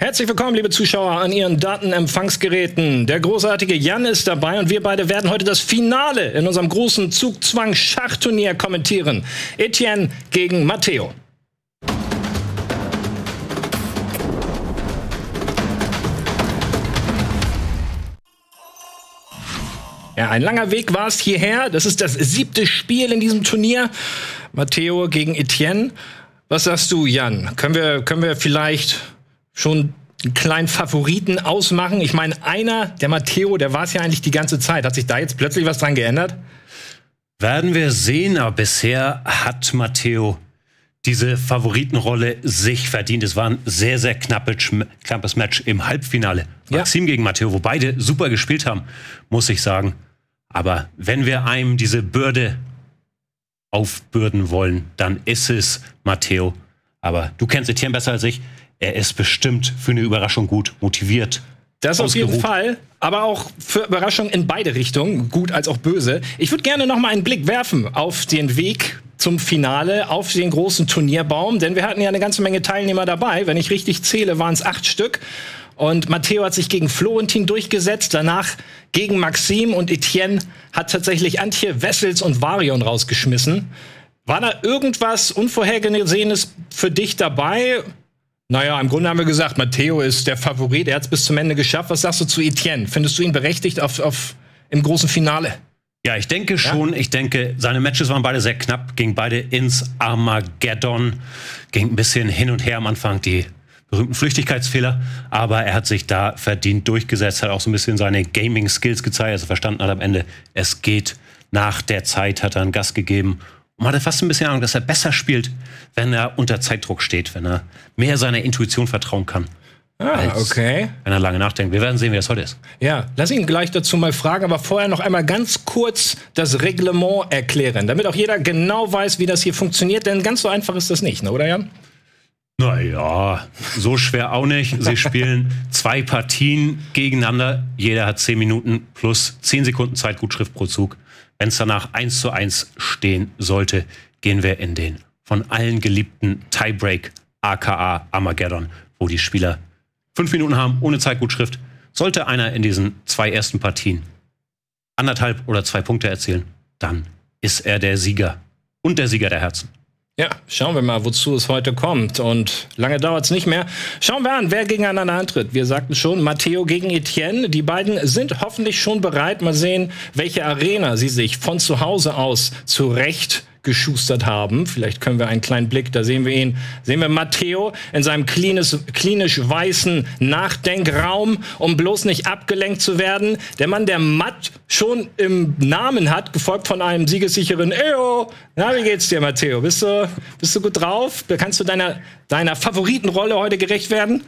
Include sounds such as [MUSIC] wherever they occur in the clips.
Herzlich willkommen, liebe Zuschauer, an Ihren Datenempfangsgeräten. Der großartige Jan ist dabei und wir beide werden heute das Finale in unserem großen Zugzwang-Schachturnier kommentieren. Etienne gegen Matteo. Ja, ein langer Weg war es hierher. Das ist das siebte Spiel in diesem Turnier. Matteo gegen Etienne. Was sagst du, Jan? Können wir, können wir vielleicht schon einen kleinen Favoriten ausmachen? Ich meine, einer, der Matteo, der war es ja eigentlich die ganze Zeit. Hat sich da jetzt plötzlich was dran geändert? Werden wir sehen, aber bisher hat Matteo diese Favoritenrolle sich verdient. Es war ein sehr, sehr knappes, Match im Halbfinale. Ja. Maxim gegen Matteo, wo beide super gespielt haben, muss ich sagen. Aber wenn wir einem diese Bürde aufbürden wollen, dann ist es Matteo. Aber du kennst Etienne besser als ich er ist bestimmt für eine Überraschung gut motiviert. Das auf jeden Fall, aber auch für Überraschungen in beide Richtungen, gut als auch böse. Ich würde gerne noch mal einen Blick werfen auf den Weg zum Finale, auf den großen Turnierbaum, denn wir hatten ja eine ganze Menge Teilnehmer dabei. Wenn ich richtig zähle, waren es acht Stück. Und Matteo hat sich gegen Florentin durchgesetzt, danach gegen Maxim und Etienne hat tatsächlich Antje Wessels und Varion rausgeschmissen. War da irgendwas Unvorhergesehenes für dich dabei? Naja, im Grunde haben wir gesagt, Matteo ist der Favorit. Er hat es bis zum Ende geschafft. Was sagst du zu Etienne? Findest du ihn berechtigt auf, auf, im großen Finale? Ja, ich denke schon. Ja? Ich denke, seine Matches waren beide sehr knapp, gingen beide ins Armageddon, ging ein bisschen hin und her am Anfang, die berühmten Flüchtigkeitsfehler. Aber er hat sich da verdient durchgesetzt, hat auch so ein bisschen seine Gaming-Skills gezeigt, also verstanden hat am Ende, es geht nach der Zeit, hat er einen Gast gegeben man hatte fast ein bisschen Ahnung, dass er besser spielt, wenn er unter Zeitdruck steht, wenn er mehr seiner Intuition vertrauen kann. Ah, okay. Wenn er lange nachdenkt. Wir werden sehen, wie das heute ist. Ja, lass ihn gleich dazu mal fragen, aber vorher noch einmal ganz kurz das Reglement erklären, damit auch jeder genau weiß, wie das hier funktioniert, denn ganz so einfach ist das nicht, ne, oder Jan? Naja, so schwer auch nicht. Sie [LAUGHS] spielen zwei Partien gegeneinander. Jeder hat zehn Minuten plus zehn Sekunden Zeitgutschrift pro Zug. Wenn es danach 1 zu 1 stehen sollte, gehen wir in den von allen geliebten Tiebreak, aka Armageddon, wo die Spieler fünf Minuten haben, ohne Zeitgutschrift. Sollte einer in diesen zwei ersten Partien anderthalb oder zwei Punkte erzielen, dann ist er der Sieger und der Sieger der Herzen. Ja, schauen wir mal, wozu es heute kommt. Und lange dauert es nicht mehr. Schauen wir an, wer gegeneinander antritt. Wir sagten schon, Matteo gegen Etienne. Die beiden sind hoffentlich schon bereit. Mal sehen, welche Arena sie sich von zu Hause aus zurecht geschustert haben. Vielleicht können wir einen kleinen Blick, da sehen wir ihn, sehen wir Matteo in seinem klinisch, klinisch weißen Nachdenkraum, um bloß nicht abgelenkt zu werden. Der Mann, der Matt schon im Namen hat, gefolgt von einem siegessicheren Eo. Na, wie geht's dir, Matteo? Bist du, bist du gut drauf? Kannst du deiner, deiner Favoritenrolle heute gerecht werden?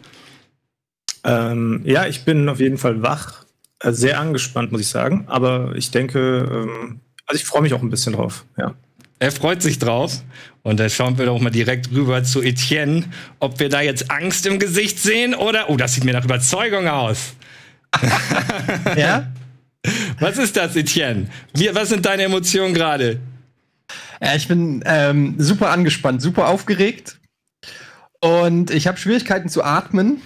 Ähm, ja, ich bin auf jeden Fall wach, äh, sehr angespannt, muss ich sagen. Aber ich denke, ähm, also ich freue mich auch ein bisschen drauf, ja. Er freut sich drauf. Und da schauen wir doch mal direkt rüber zu Etienne, ob wir da jetzt Angst im Gesicht sehen oder. Oh, das sieht mir nach Überzeugung aus. [LAUGHS] ja? Was ist das, Etienne? Wie, was sind deine Emotionen gerade? Ja, ich bin ähm, super angespannt, super aufgeregt. Und ich habe Schwierigkeiten zu atmen.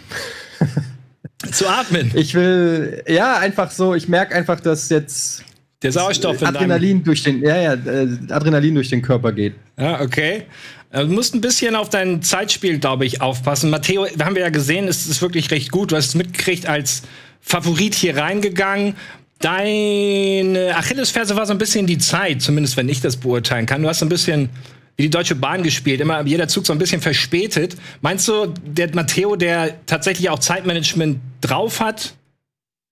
zu atmen? Ich will, ja, einfach so, ich merke einfach, dass jetzt der Sauerstoff in Adrenalin deinem durch den, ja, ja, äh, Adrenalin durch den Körper geht. Ja, okay. Äh, du musst ein bisschen auf dein Zeitspiel, glaube ich, aufpassen. Matteo, haben wir ja gesehen, ist, ist wirklich recht gut. Du hast es mitgekriegt als Favorit hier reingegangen. Deine Achillesferse war so ein bisschen die Zeit, zumindest wenn ich das beurteilen kann. Du hast so ein bisschen wie die Deutsche Bahn gespielt, immer jeder Zug so ein bisschen verspätet. Meinst du, der Matteo, der tatsächlich auch Zeitmanagement drauf hat,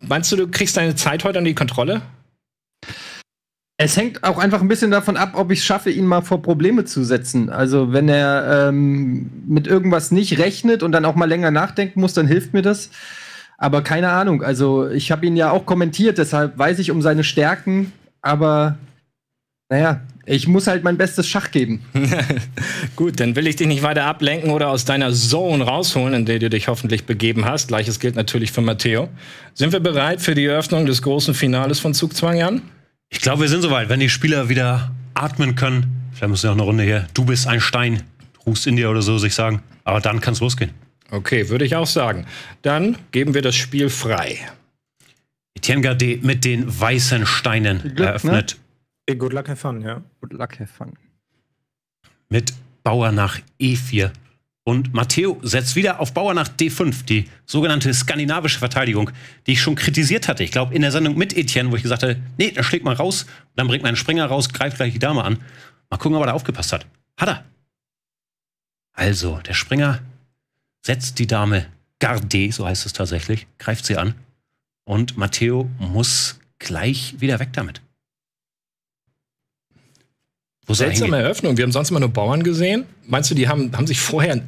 meinst du, du kriegst deine Zeit heute an die Kontrolle? Es hängt auch einfach ein bisschen davon ab, ob ich es schaffe, ihn mal vor Probleme zu setzen. Also wenn er ähm, mit irgendwas nicht rechnet und dann auch mal länger nachdenken muss, dann hilft mir das. Aber keine Ahnung. Also ich habe ihn ja auch kommentiert, deshalb weiß ich um seine Stärken. Aber naja, ich muss halt mein bestes Schach geben. [LAUGHS] Gut, dann will ich dich nicht weiter ablenken oder aus deiner Zone rausholen, in der du dich hoffentlich begeben hast. Gleiches gilt natürlich für Matteo. Sind wir bereit für die Eröffnung des großen Finales von Zugzwang, Jan? Ich glaube, wir sind soweit. Wenn die Spieler wieder atmen können, vielleicht müssen wir noch eine Runde her. Du bist ein Stein, ruhst in dir oder so, sich sagen. Aber dann kann es losgehen. Okay, würde ich auch sagen. Dann geben wir das Spiel frei. Etienne Gardet mit den weißen Steinen Glück, ne? eröffnet. Ne? Good luck have fun, ja. Good luck have fun. Mit Bauer nach E4. Und Matteo setzt wieder auf Bauer nach D5, die sogenannte skandinavische Verteidigung, die ich schon kritisiert hatte. Ich glaube, in der Sendung mit Etienne, wo ich gesagt hatte, nee, da schlägt mal raus, dann bringt mein Springer raus, greift gleich die Dame an. Mal gucken, ob er da aufgepasst hat. Hat er. Also, der Springer setzt die Dame Garde, so heißt es tatsächlich, greift sie an. Und Matteo muss gleich wieder weg damit. Wo Seltsame Eröffnung. Wir haben sonst immer nur Bauern gesehen. Meinst du, die haben, haben sich vorher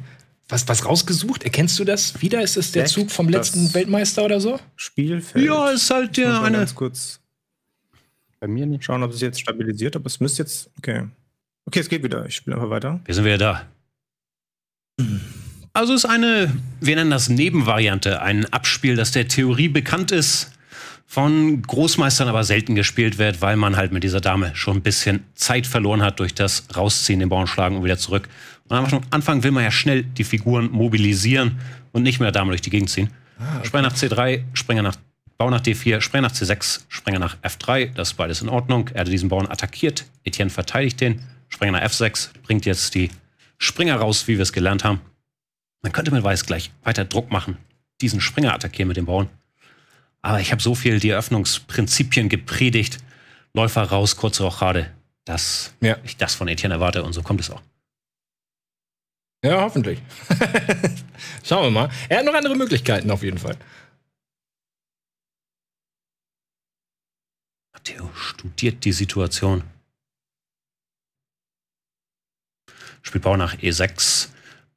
was, was rausgesucht? Erkennst du das wieder? Ist es der Echt? Zug vom letzten Weltmeister oder so? Spielfeld. Ja, ist halt der eine. Ganz kurz. Bei mir nicht schauen, ob es jetzt stabilisiert, aber es müsste jetzt. Okay. Okay, es geht wieder. Ich spiele einfach weiter. Wir sind wieder da. Also ist eine, wir nennen das Nebenvariante, ein Abspiel, das der Theorie bekannt ist, von Großmeistern aber selten gespielt wird, weil man halt mit dieser Dame schon ein bisschen Zeit verloren hat durch das Rausziehen, den Bauern schlagen und wieder zurück. Und am Anfang will man ja schnell die Figuren mobilisieren und nicht mehr Dame durch die Gegend ziehen. Ah, okay. Springer nach C3, Springer nach Bau nach D4, Springer nach C6, Springer nach F3, das ist beides in Ordnung. Er hat diesen Bauern attackiert, Etienne verteidigt den, Springer nach F6, bringt jetzt die Springer raus, wie wir es gelernt haben. Man könnte mit Weiß gleich weiter Druck machen, diesen Springer attackieren mit dem Bauern. Aber ich habe so viel die Eröffnungsprinzipien gepredigt. Läufer raus, kurze gerade, Dass ja. ich das von Etienne erwarte und so kommt es auch. Ja, hoffentlich. [LAUGHS] Schauen wir mal. Er hat noch andere Möglichkeiten auf jeden Fall. Matteo studiert die Situation. Spielt Bau nach E6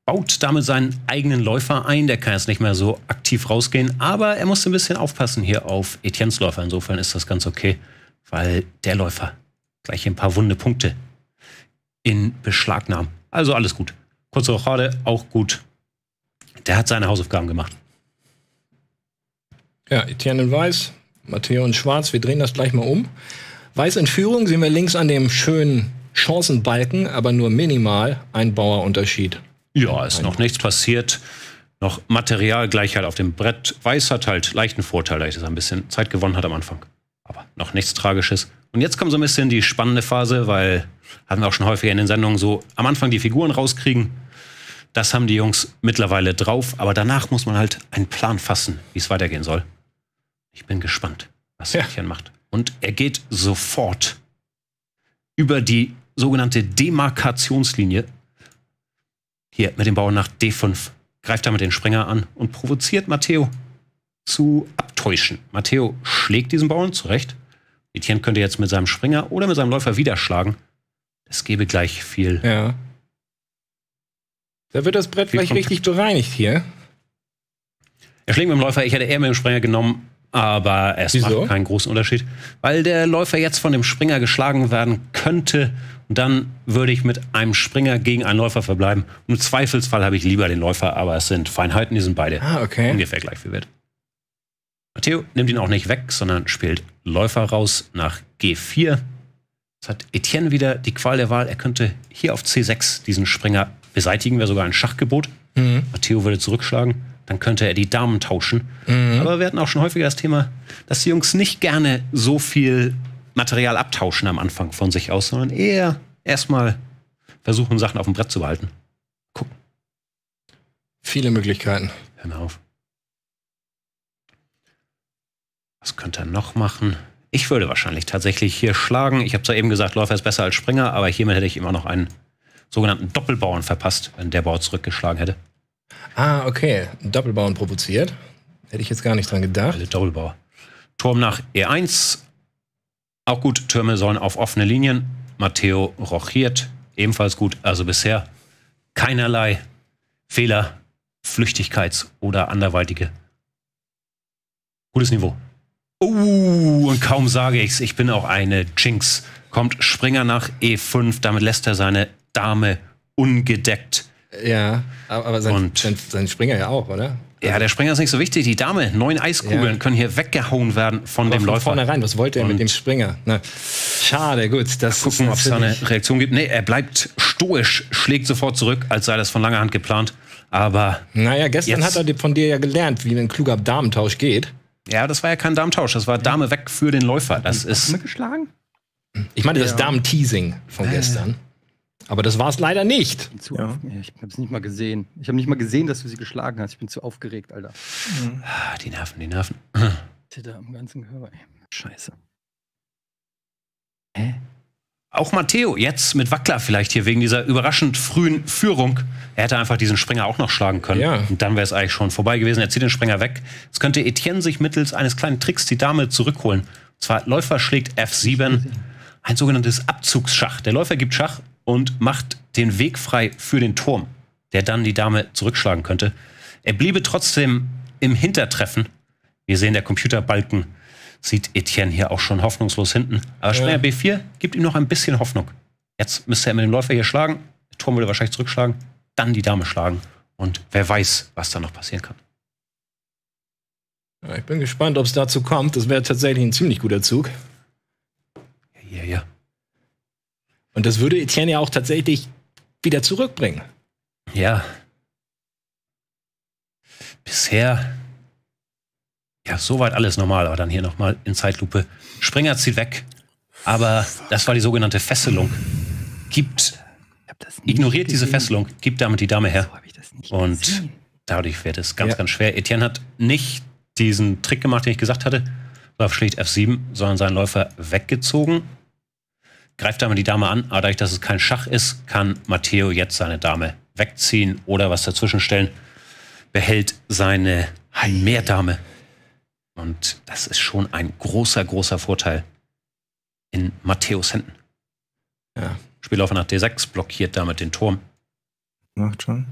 baut damit seinen eigenen Läufer ein. Der kann jetzt nicht mehr so aktiv rausgehen, aber er muss ein bisschen aufpassen hier auf Etiennes Läufer. Insofern ist das ganz okay, weil der Läufer gleich ein paar wunde Punkte in Beschlag nahm. Also alles gut. Kurze Rochade, auch gut. Der hat seine Hausaufgaben gemacht. Ja, Etienne in Weiß, Matteo in Schwarz. Wir drehen das gleich mal um. Weiß in Führung sehen wir links an dem schönen Chancenbalken, aber nur minimal ein Bauerunterschied. Ja, ist noch nichts passiert. Noch Materialgleichheit halt auf dem Brett. Weiß hat halt leichten Vorteil, da ich das ein bisschen Zeit gewonnen hat am Anfang. Aber noch nichts Tragisches. Und jetzt kommt so ein bisschen die spannende Phase, weil hatten wir auch schon häufiger in den Sendungen so am Anfang die Figuren rauskriegen. Das haben die Jungs mittlerweile drauf, aber danach muss man halt einen Plan fassen, wie es weitergehen soll. Ich bin gespannt, was ja. Etienne macht. Und er geht sofort über die sogenannte Demarkationslinie hier mit dem Bauern nach D5 greift er mit den Springer an und provoziert Matteo zu abtäuschen. Matteo schlägt diesen Bauern zurecht. Etienne könnte jetzt mit seinem Springer oder mit seinem Läufer wieder schlagen. Es gäbe gleich viel. Ja. Da wird das Brett gleich Kontakt. richtig bereinigt hier. Er schlägt mit dem Läufer, ich hätte eher mit dem Springer genommen, aber es Wieso? macht keinen großen Unterschied. Weil der Läufer jetzt von dem Springer geschlagen werden könnte dann würde ich mit einem Springer gegen einen Läufer verbleiben. Im Zweifelsfall habe ich lieber den Läufer, aber es sind Feinheiten, die sind beide ah, okay. ungefähr gleich viel wert. Matteo nimmt ihn auch nicht weg, sondern spielt Läufer raus nach G4. Jetzt hat Etienne wieder die Qual der Wahl. Er könnte hier auf C6 diesen Springer beseitigen, wäre sogar ein Schachgebot. Mhm. Matteo würde zurückschlagen. Dann könnte er die Damen tauschen. Mhm. Aber wir hatten auch schon häufiger das Thema, dass die Jungs nicht gerne so viel Material abtauschen am Anfang von sich aus, sondern eher erstmal versuchen, Sachen auf dem Brett zu behalten. Gucken. Viele Möglichkeiten. Hör mal auf. Was könnte er noch machen? Ich würde wahrscheinlich tatsächlich hier schlagen. Ich habe zwar eben gesagt, Läufer ist besser als Springer, aber hiermit hätte ich immer noch einen sogenannten Doppelbauern verpasst, wenn der Bauer zurückgeschlagen hätte. Ah, okay. Doppelbauern provoziert. Hätte ich jetzt gar nicht dran gedacht. Also Doppelbauer. Turm nach E1, auch gut, Türme sollen auf offene Linien. Matteo Rochiert, ebenfalls gut. Also bisher keinerlei Fehler, Flüchtigkeits- oder anderweitige. Gutes Niveau. Uh, und kaum sage ich's, ich bin auch eine Jinx. Kommt Springer nach E5, damit lässt er seine Dame ungedeckt. Ja, aber sein, und, sein, sein Springer ja auch, oder? Ja, der Springer ist nicht so wichtig. Die Dame, neun Eiskugeln ja. können hier weggehauen werden von Oder dem von Läufer. Vorne rein. Was wollte er mit dem Springer? Na, schade, gut. Das mal gucken, ob es da eine Reaktion gibt. Nee, er bleibt stoisch, schlägt sofort zurück, als sei das von langer Hand geplant. Aber. Naja, gestern hat er von dir ja gelernt, wie ein kluger Damentausch geht. Ja, das war ja kein Damentausch. Das war Dame weg für den Läufer. Das ist. Geschlagen? Ich meine, das ja. Damen-Teasing von äh. gestern. Aber das war es leider nicht. Ich, ja. ich habe es nicht mal gesehen. Ich habe nicht mal gesehen, dass du sie geschlagen hast. Ich bin zu aufgeregt, Alter. Mhm. Die Nerven, die Nerven. Titter am ganzen Körper. Ey. Scheiße. Hä? Auch Matteo jetzt mit Wackler vielleicht hier wegen dieser überraschend frühen Führung. Er hätte einfach diesen Springer auch noch schlagen können. Ja. Und dann wäre es eigentlich schon vorbei gewesen. Er zieht den Springer weg. Jetzt könnte Etienne sich mittels eines kleinen Tricks die Dame zurückholen. Und zwar Läufer schlägt F7. Ein sogenanntes Abzugsschach. Der Läufer gibt Schach und macht den Weg frei für den Turm, der dann die Dame zurückschlagen könnte. Er bliebe trotzdem im Hintertreffen. Wir sehen, der Computerbalken sieht Etienne hier auch schon hoffnungslos hinten. Aber Springer ja. B4 gibt ihm noch ein bisschen Hoffnung. Jetzt müsste er mit dem Läufer hier schlagen. Der Turm würde wahrscheinlich zurückschlagen. Dann die Dame schlagen. Und wer weiß, was da noch passieren kann. Ja, ich bin gespannt, ob es dazu kommt. Das wäre tatsächlich ein ziemlich guter Zug. Und das würde Etienne ja auch tatsächlich wieder zurückbringen. Ja. Bisher ja, soweit alles normal, aber dann hier nochmal in Zeitlupe. Springer zieht weg, aber das war die sogenannte Fesselung. Gibt, ignoriert gesehen. diese Fesselung, gibt damit die Dame her. So Und gesehen. dadurch wird es ganz, ja. ganz schwer. Etienne hat nicht diesen Trick gemacht, den ich gesagt hatte, war schlicht F7, sondern seinen Läufer weggezogen greift einmal die Dame an, aber dadurch, dass es kein Schach ist, kann Matteo jetzt seine Dame wegziehen oder was dazwischenstellen. Behält seine Mehrdame. Und das ist schon ein großer, großer Vorteil in Matteos Händen. Ja. Spielläufer nach D6 blockiert damit den Turm. Macht schon.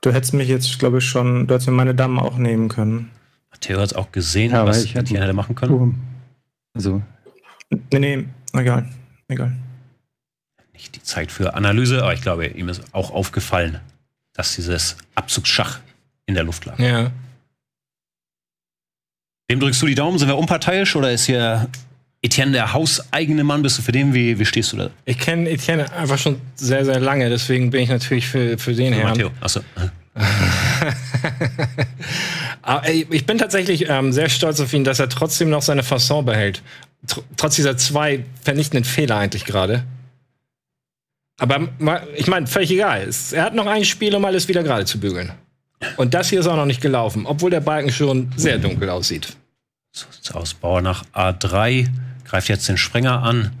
Du hättest mich jetzt, glaube ich, schon, du hättest mir meine Dame auch nehmen können. Matteo hat es auch gesehen, ja, was ich hätte machen können. Turm. Also. Nee, nee, Egal, egal. Nicht die Zeit für Analyse, aber ich glaube, ihm ist auch aufgefallen, dass dieses Abzugsschach in der Luft lag. Ja. Wem drückst du die Daumen? Sind wir unparteiisch oder ist hier Etienne der hauseigene Mann? Bist du für den? Wie, wie stehst du da? Ich kenne Etienne einfach schon sehr, sehr lange, deswegen bin ich natürlich für, für den Herrn. Matteo, achso. [LAUGHS] ich bin tatsächlich ähm, sehr stolz auf ihn, dass er trotzdem noch seine Fasson behält tr trotz dieser zwei vernichtenden Fehler eigentlich gerade. Aber ich meine, völlig egal. Er hat noch ein Spiel, um alles wieder gerade zu bügeln. Und das hier ist auch noch nicht gelaufen, obwohl der Balken schon sehr dunkel aussieht. So sieht's aus. Bauer nach A3 greift jetzt den Sprenger an.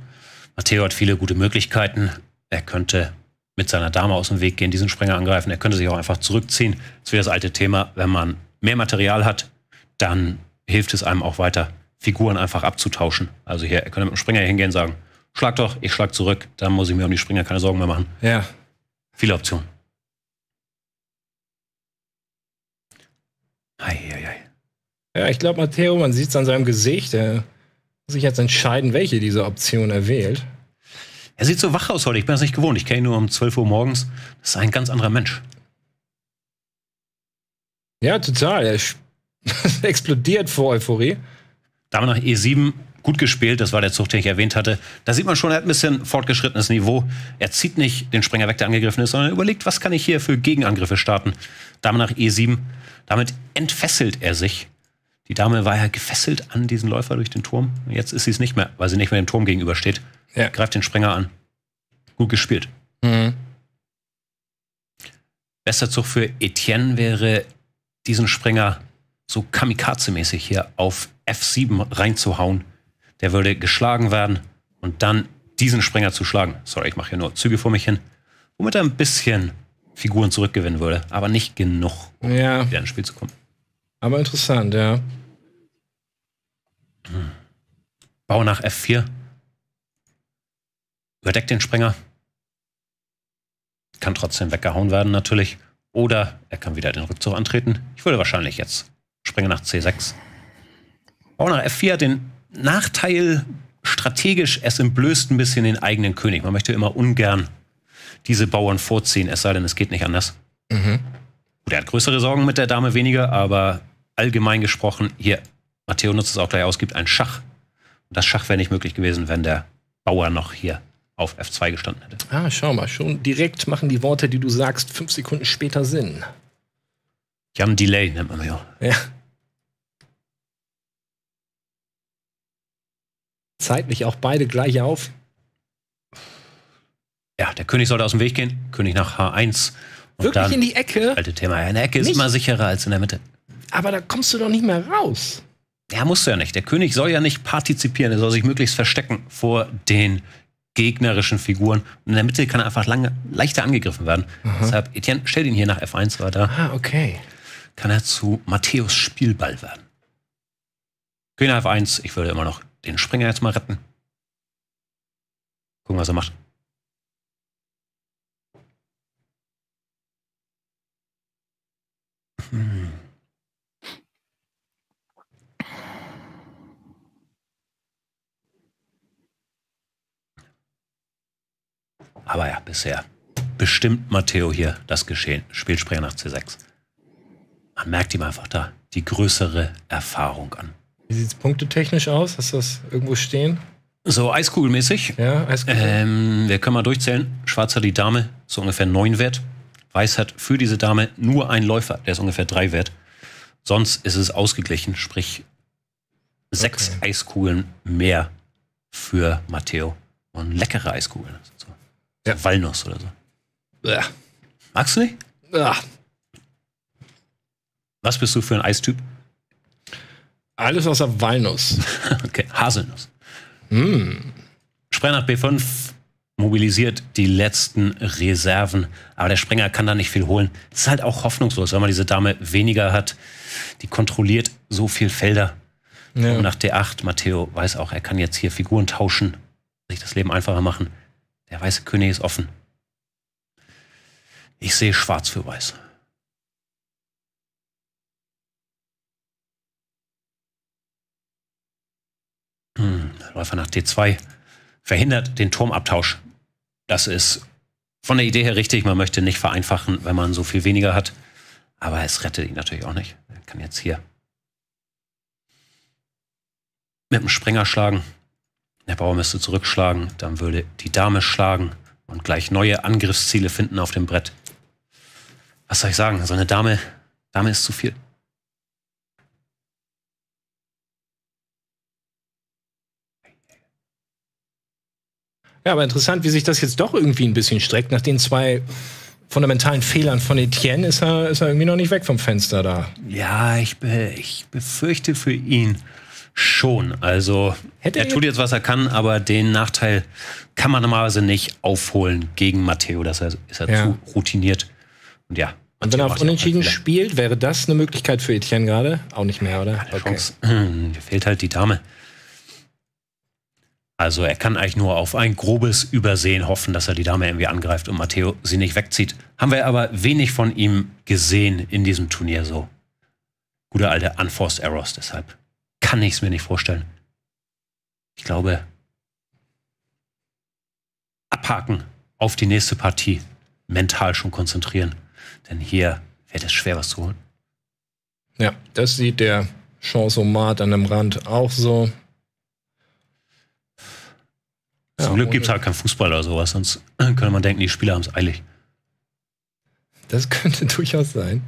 Matteo hat viele gute Möglichkeiten. Er könnte mit seiner Dame aus dem Weg gehen, diesen Sprenger angreifen. Er könnte sich auch einfach zurückziehen. Das ist wieder das alte Thema. Wenn man mehr Material hat, dann hilft es einem auch weiter, Figuren einfach abzutauschen. Also hier, er könnte mit dem Springer hingehen und sagen, schlag doch, ich schlag zurück, dann muss ich mir um die Springer keine Sorgen mehr machen. Ja. Viele Optionen. Ei, ei, ei. Ja, ich glaube, Matteo, man sieht es an seinem Gesicht, er muss sich jetzt entscheiden, welche dieser Optionen er wählt. Er sieht so wach aus heute, ich bin das nicht gewohnt. Ich kenne ihn nur um 12 Uhr morgens. Das ist ein ganz anderer Mensch. Ja, total. Er [LAUGHS] explodiert vor Euphorie. Dame nach E7 gut gespielt, das war der Zug, den ich erwähnt hatte. Da sieht man schon, er hat ein bisschen fortgeschrittenes Niveau. Er zieht nicht den Springer weg, der angegriffen ist, sondern überlegt, was kann ich hier für Gegenangriffe starten. Dame nach E7. Damit entfesselt er sich. Die Dame war ja gefesselt an diesen Läufer durch den Turm. Jetzt ist sie es nicht mehr, weil sie nicht mehr dem Turm gegenübersteht. Ja. Greift den Springer an. Gut gespielt. Mhm. Bester Zug für Etienne wäre, diesen Springer so kamikaze-mäßig hier auf F7 reinzuhauen. Der würde geschlagen werden und dann diesen Springer zu schlagen. Sorry, ich mache hier nur Züge vor mich hin. Womit er ein bisschen Figuren zurückgewinnen würde, aber nicht genug, um ja. wieder ins Spiel zu kommen. Aber interessant, ja. Bau nach F4. Überdeckt den Springer. Kann trotzdem weggehauen werden, natürlich. Oder er kann wieder den Rückzug antreten. Ich würde wahrscheinlich jetzt springe nach C6. Bauer nach F4 hat den Nachteil strategisch, es entblößt ein bisschen den eigenen König. Man möchte immer ungern diese Bauern vorziehen, es sei denn, es geht nicht anders. Mhm. Gut, er hat größere Sorgen mit der Dame weniger, aber allgemein gesprochen, hier, Matteo nutzt es auch gleich aus, gibt ein Schach. Und das Schach wäre nicht möglich gewesen, wenn der Bauer noch hier auf F2 gestanden hätte. Ah, schau mal, schon direkt machen die Worte, die du sagst, fünf Sekunden später Sinn. Jan Delay nennt man auch. Ja. zeitlich auch beide gleich auf. Ja, der König sollte aus dem Weg gehen. König nach H1. Und Wirklich in die Ecke? Alte Thema. Eine Ecke ist immer sicherer als in der Mitte. Aber da kommst du doch nicht mehr raus. Ja, musst du ja nicht. Der König soll ja nicht partizipieren. Er soll sich möglichst verstecken vor den gegnerischen Figuren. Und in der Mitte kann er einfach lange, leichter angegriffen werden. Aha. Deshalb, Etienne, stell ihn hier nach F1 weiter. Ah, okay. Kann er zu Matthäus Spielball werden. König F1, ich würde immer noch den Springer jetzt mal retten. Gucken, was er macht. Hm. Aber ja, bisher bestimmt Matteo hier das Geschehen. Spielt nach C6. Man merkt ihm einfach da die größere Erfahrung an. Wie sieht es punktetechnisch aus? Hast du das irgendwo stehen? So eiskugelmäßig. Ja, eiskugelmäßig. Ähm, wir können mal durchzählen. Schwarz hat die Dame, so ungefähr neun wert. Weiß hat für diese Dame nur einen Läufer, der ist ungefähr drei wert. Sonst ist es ausgeglichen, sprich sechs okay. Eiskugeln mehr für Matteo. Und leckere Eiskugeln. So. Ja. Walnuss oder so. Ja. Magst du nicht? Ja. Was bist du für ein Eistyp? Alles außer Walnuss. [LAUGHS] okay, Haselnuss. Mm. Sprenger B5 mobilisiert die letzten Reserven. Aber der Sprenger kann da nicht viel holen. Das ist halt auch hoffnungslos, wenn man diese Dame weniger hat. Die kontrolliert so viel Felder. Ja. Und nach D8, Matteo weiß auch, er kann jetzt hier Figuren tauschen, sich das Leben einfacher machen. Der weiße König ist offen. Ich sehe schwarz für weiß. Hm, Läufer nach D2 verhindert den Turmabtausch. Das ist von der Idee her richtig. Man möchte nicht vereinfachen, wenn man so viel weniger hat. Aber es rettet ihn natürlich auch nicht. Er kann jetzt hier mit dem Springer schlagen. Der Bauer müsste zurückschlagen. Dann würde die Dame schlagen und gleich neue Angriffsziele finden auf dem Brett. Was soll ich sagen? So also eine Dame, Dame ist zu viel. Ja, aber interessant, wie sich das jetzt doch irgendwie ein bisschen streckt. Nach den zwei fundamentalen Fehlern von Etienne ist er, ist er irgendwie noch nicht weg vom Fenster da. Ja, ich, be ich befürchte für ihn schon. Also Hätte er, tut jetzt, was er kann, aber den Nachteil kann man normalerweise nicht aufholen gegen Matteo. Das ist er ja. zu routiniert. Und ja. Und wenn er auf Unentschieden spielt, wäre das eine Möglichkeit für Etienne gerade? Auch nicht mehr, oder? Keine okay. Chance. Hm, mir fehlt halt die Dame. Also er kann eigentlich nur auf ein grobes Übersehen hoffen, dass er die Dame irgendwie angreift und Matteo sie nicht wegzieht. Haben wir aber wenig von ihm gesehen in diesem Turnier so. Guter alte Unforced Errors deshalb. Kann ich es mir nicht vorstellen. Ich glaube, abhaken, auf die nächste Partie, mental schon konzentrieren. Denn hier wird es schwer, was zu holen. Ja, das sieht der Chance Omar dann am Rand auch so. Zum Glück gibt es halt keinen Fußball oder sowas, sonst [CLEARS THROAT] könnte man denken, die Spieler haben es eilig. Das könnte [LAUGHS] durchaus sein.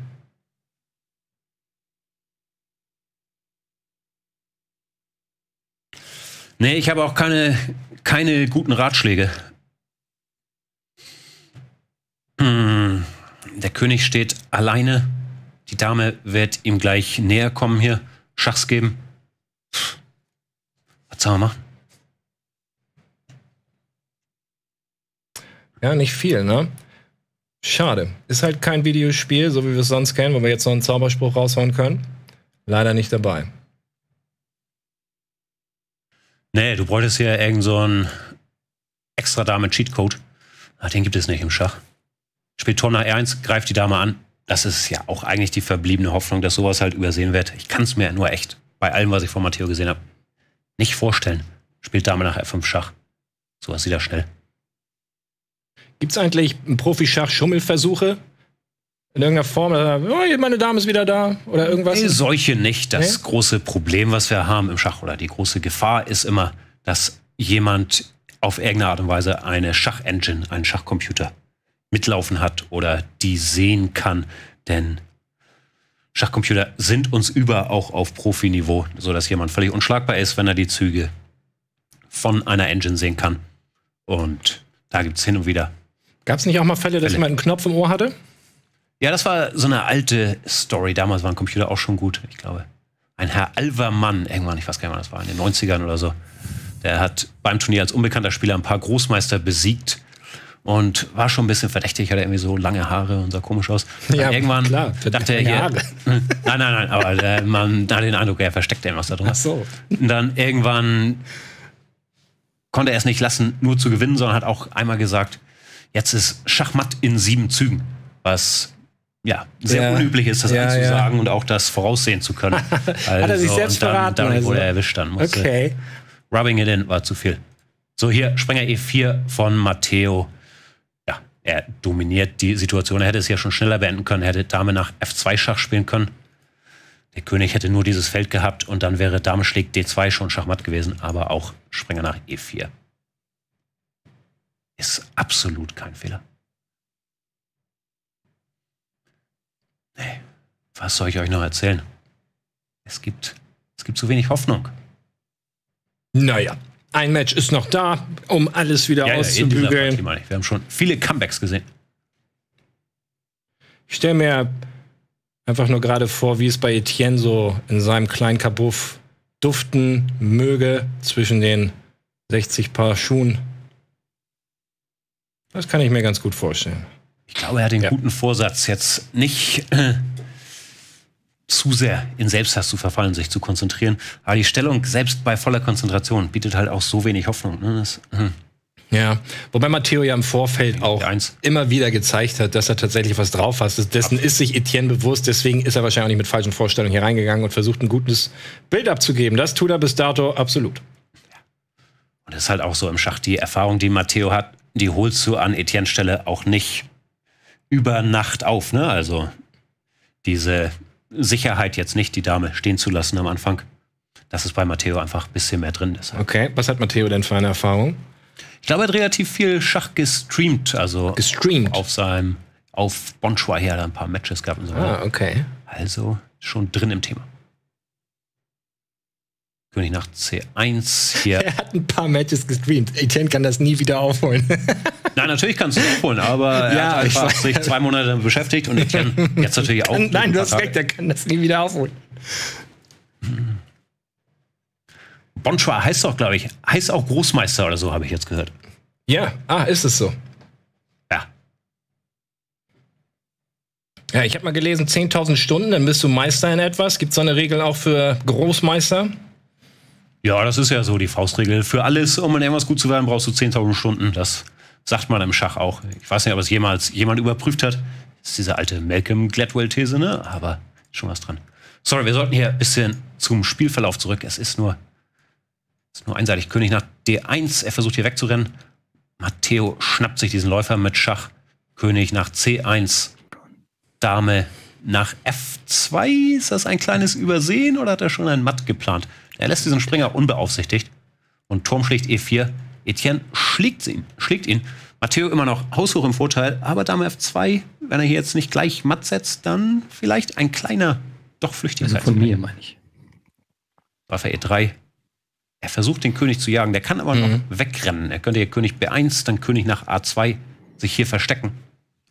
Nee, ich habe auch keine, keine guten Ratschläge. Hm, der König steht alleine. Die Dame wird ihm gleich näher kommen hier. Schachs geben. Was soll man machen? Ja, nicht viel, ne? Schade. Ist halt kein Videospiel, so wie wir es sonst kennen, wo wir jetzt noch einen Zauberspruch raushauen können. Leider nicht dabei. Nee, du bräuchtest hier irgend so einen extra Dame Cheatcode. Ach, den gibt es nicht im Schach. Spielt Turm nach R1, greift die Dame an. Das ist ja auch eigentlich die verbliebene Hoffnung, dass sowas halt übersehen wird. Ich kann es mir nur echt, bei allem, was ich von Matteo gesehen habe, nicht vorstellen. Spielt Dame nach F5 Schach. Sowas sieht er schnell. Gibt es eigentlich im Profischach Schummelversuche? In irgendeiner Form, oh, meine Dame ist wieder da oder irgendwas? Nee, solche nicht. Das nee? große Problem, was wir haben im Schach oder die große Gefahr ist immer, dass jemand auf irgendeine Art und Weise eine Schachengine, einen Schachcomputer mitlaufen hat oder die sehen kann. Denn Schachcomputer sind uns über auch auf Profiniveau, sodass jemand völlig unschlagbar ist, wenn er die Züge von einer Engine sehen kann. Und da gibt es hin und wieder Gab es nicht auch mal Fälle, dass Fälle. jemand einen Knopf im Ohr hatte? Ja, das war so eine alte Story. Damals waren Computer auch schon gut, ich glaube. Ein Herr Alvermann, irgendwann, ich weiß gar nicht, wann das war, in den 90ern oder so. Der hat beim Turnier als unbekannter Spieler ein paar Großmeister besiegt und war schon ein bisschen verdächtig, hatte irgendwie so lange Haare und sah komisch aus. ja, irgendwann klar, dachte er, hier, [LAUGHS] nein, nein, nein, aber der, äh, man hat den Eindruck, er versteckt irgendwas da drin. Ach so. Und dann irgendwann konnte er es nicht lassen, nur zu gewinnen, sondern hat auch einmal gesagt, Jetzt ist Schachmatt in sieben Zügen, was ja sehr ja. unüblich ist, das ja, anzusagen ja. und auch das voraussehen zu können. also, [LAUGHS] Hat er sich also, selbst dann, verraten? Dann also. wurde er erwischt, dann musste. Okay. Rubbing it in war zu viel. So, hier Sprenger E4 von Matteo. Ja, er dominiert die Situation. Er hätte es ja schon schneller beenden können. Er hätte Dame nach F2 Schach spielen können. Der König hätte nur dieses Feld gehabt und dann wäre Dame schlägt D2 schon Schachmatt gewesen, aber auch Sprenger nach E4 ist absolut kein Fehler. Nee, was soll ich euch noch erzählen? Es gibt, es gibt zu wenig Hoffnung. Naja, ein Match ist noch da, um alles wieder ja, auszubügeln. Ja, Wir haben schon viele Comebacks gesehen. Ich stelle mir einfach nur gerade vor, wie es bei Etienne so in seinem kleinen Kabuff duften möge zwischen den 60 Paar Schuhen. Das kann ich mir ganz gut vorstellen. Ich glaube, er hat den ja. guten Vorsatz, jetzt nicht äh, zu sehr in Selbsthass zu verfallen, sich zu konzentrieren. Aber die Stellung, selbst bei voller Konzentration, bietet halt auch so wenig Hoffnung. Ne? Das, äh. Ja, wobei Matteo ja im Vorfeld auch immer wieder gezeigt hat, dass er tatsächlich was drauf hat. Dessen ist sich Etienne bewusst, deswegen ist er wahrscheinlich auch nicht mit falschen Vorstellungen hier reingegangen und versucht, ein gutes Bild abzugeben. Das tut er bis dato absolut. Und das ist halt auch so im Schach die Erfahrung, die Matteo hat die holst du an Etienne Stelle auch nicht über Nacht auf, ne? Also diese Sicherheit jetzt nicht, die Dame stehen zu lassen am Anfang. Das ist bei Matteo einfach ein bisschen mehr drin. Deshalb. Okay, was hat Matteo denn für eine Erfahrung? Ich glaube, er hat relativ viel Schach gestreamt, also gestreamt. auf seinem, auf Bonchois her ein paar Matches gehabt und so. Ah, okay. Also schon drin im Thema bin ich nach C1 hier. [LAUGHS] Er hat ein paar Matches gestreamt. Etienne kann das nie wieder aufholen. [LAUGHS] nein, natürlich kannst du es aufholen, aber er ja, hat einfach sich zwei Monate damit beschäftigt und Etienne [LAUGHS] jetzt natürlich kann, auch. Nein, du hast recht, er kann das nie wieder aufholen. Hm. heißt doch, glaube ich, heißt auch Großmeister oder so, habe ich jetzt gehört. Ja, ah, ist es so. Ja. Ja, ich habe mal gelesen, 10.000 Stunden, dann bist du Meister in etwas. Gibt es so eine Regel auch für Großmeister? Ja, das ist ja so die Faustregel. Für alles, um in irgendwas gut zu werden, brauchst du 10.000 Stunden. Das sagt man im Schach auch. Ich weiß nicht, ob es jemals jemand überprüft hat. Das ist diese alte Malcolm Gladwell-These, ne? Aber schon was dran. Sorry, wir sollten hier ein bisschen zum Spielverlauf zurück. Es ist nur, ist nur einseitig. König nach D1. Er versucht hier wegzurennen. Matteo schnappt sich diesen Läufer mit Schach. König nach C1. Dame nach F2. Ist das ein kleines Übersehen oder hat er schon ein Matt geplant? Er lässt diesen Springer unbeaufsichtigt und Turm schlägt E4. Etienne schlägt ihn, schlägt ihn. Matteo immer noch haushoch im Vorteil, aber Dame F2, wenn er hier jetzt nicht gleich matt setzt, dann vielleicht ein kleiner, doch flüchtiger also Von mir meine ich. Waffe E3. Er versucht, den König zu jagen. Der kann aber mhm. noch wegrennen. Er könnte hier König B1, dann König nach A2 sich hier verstecken.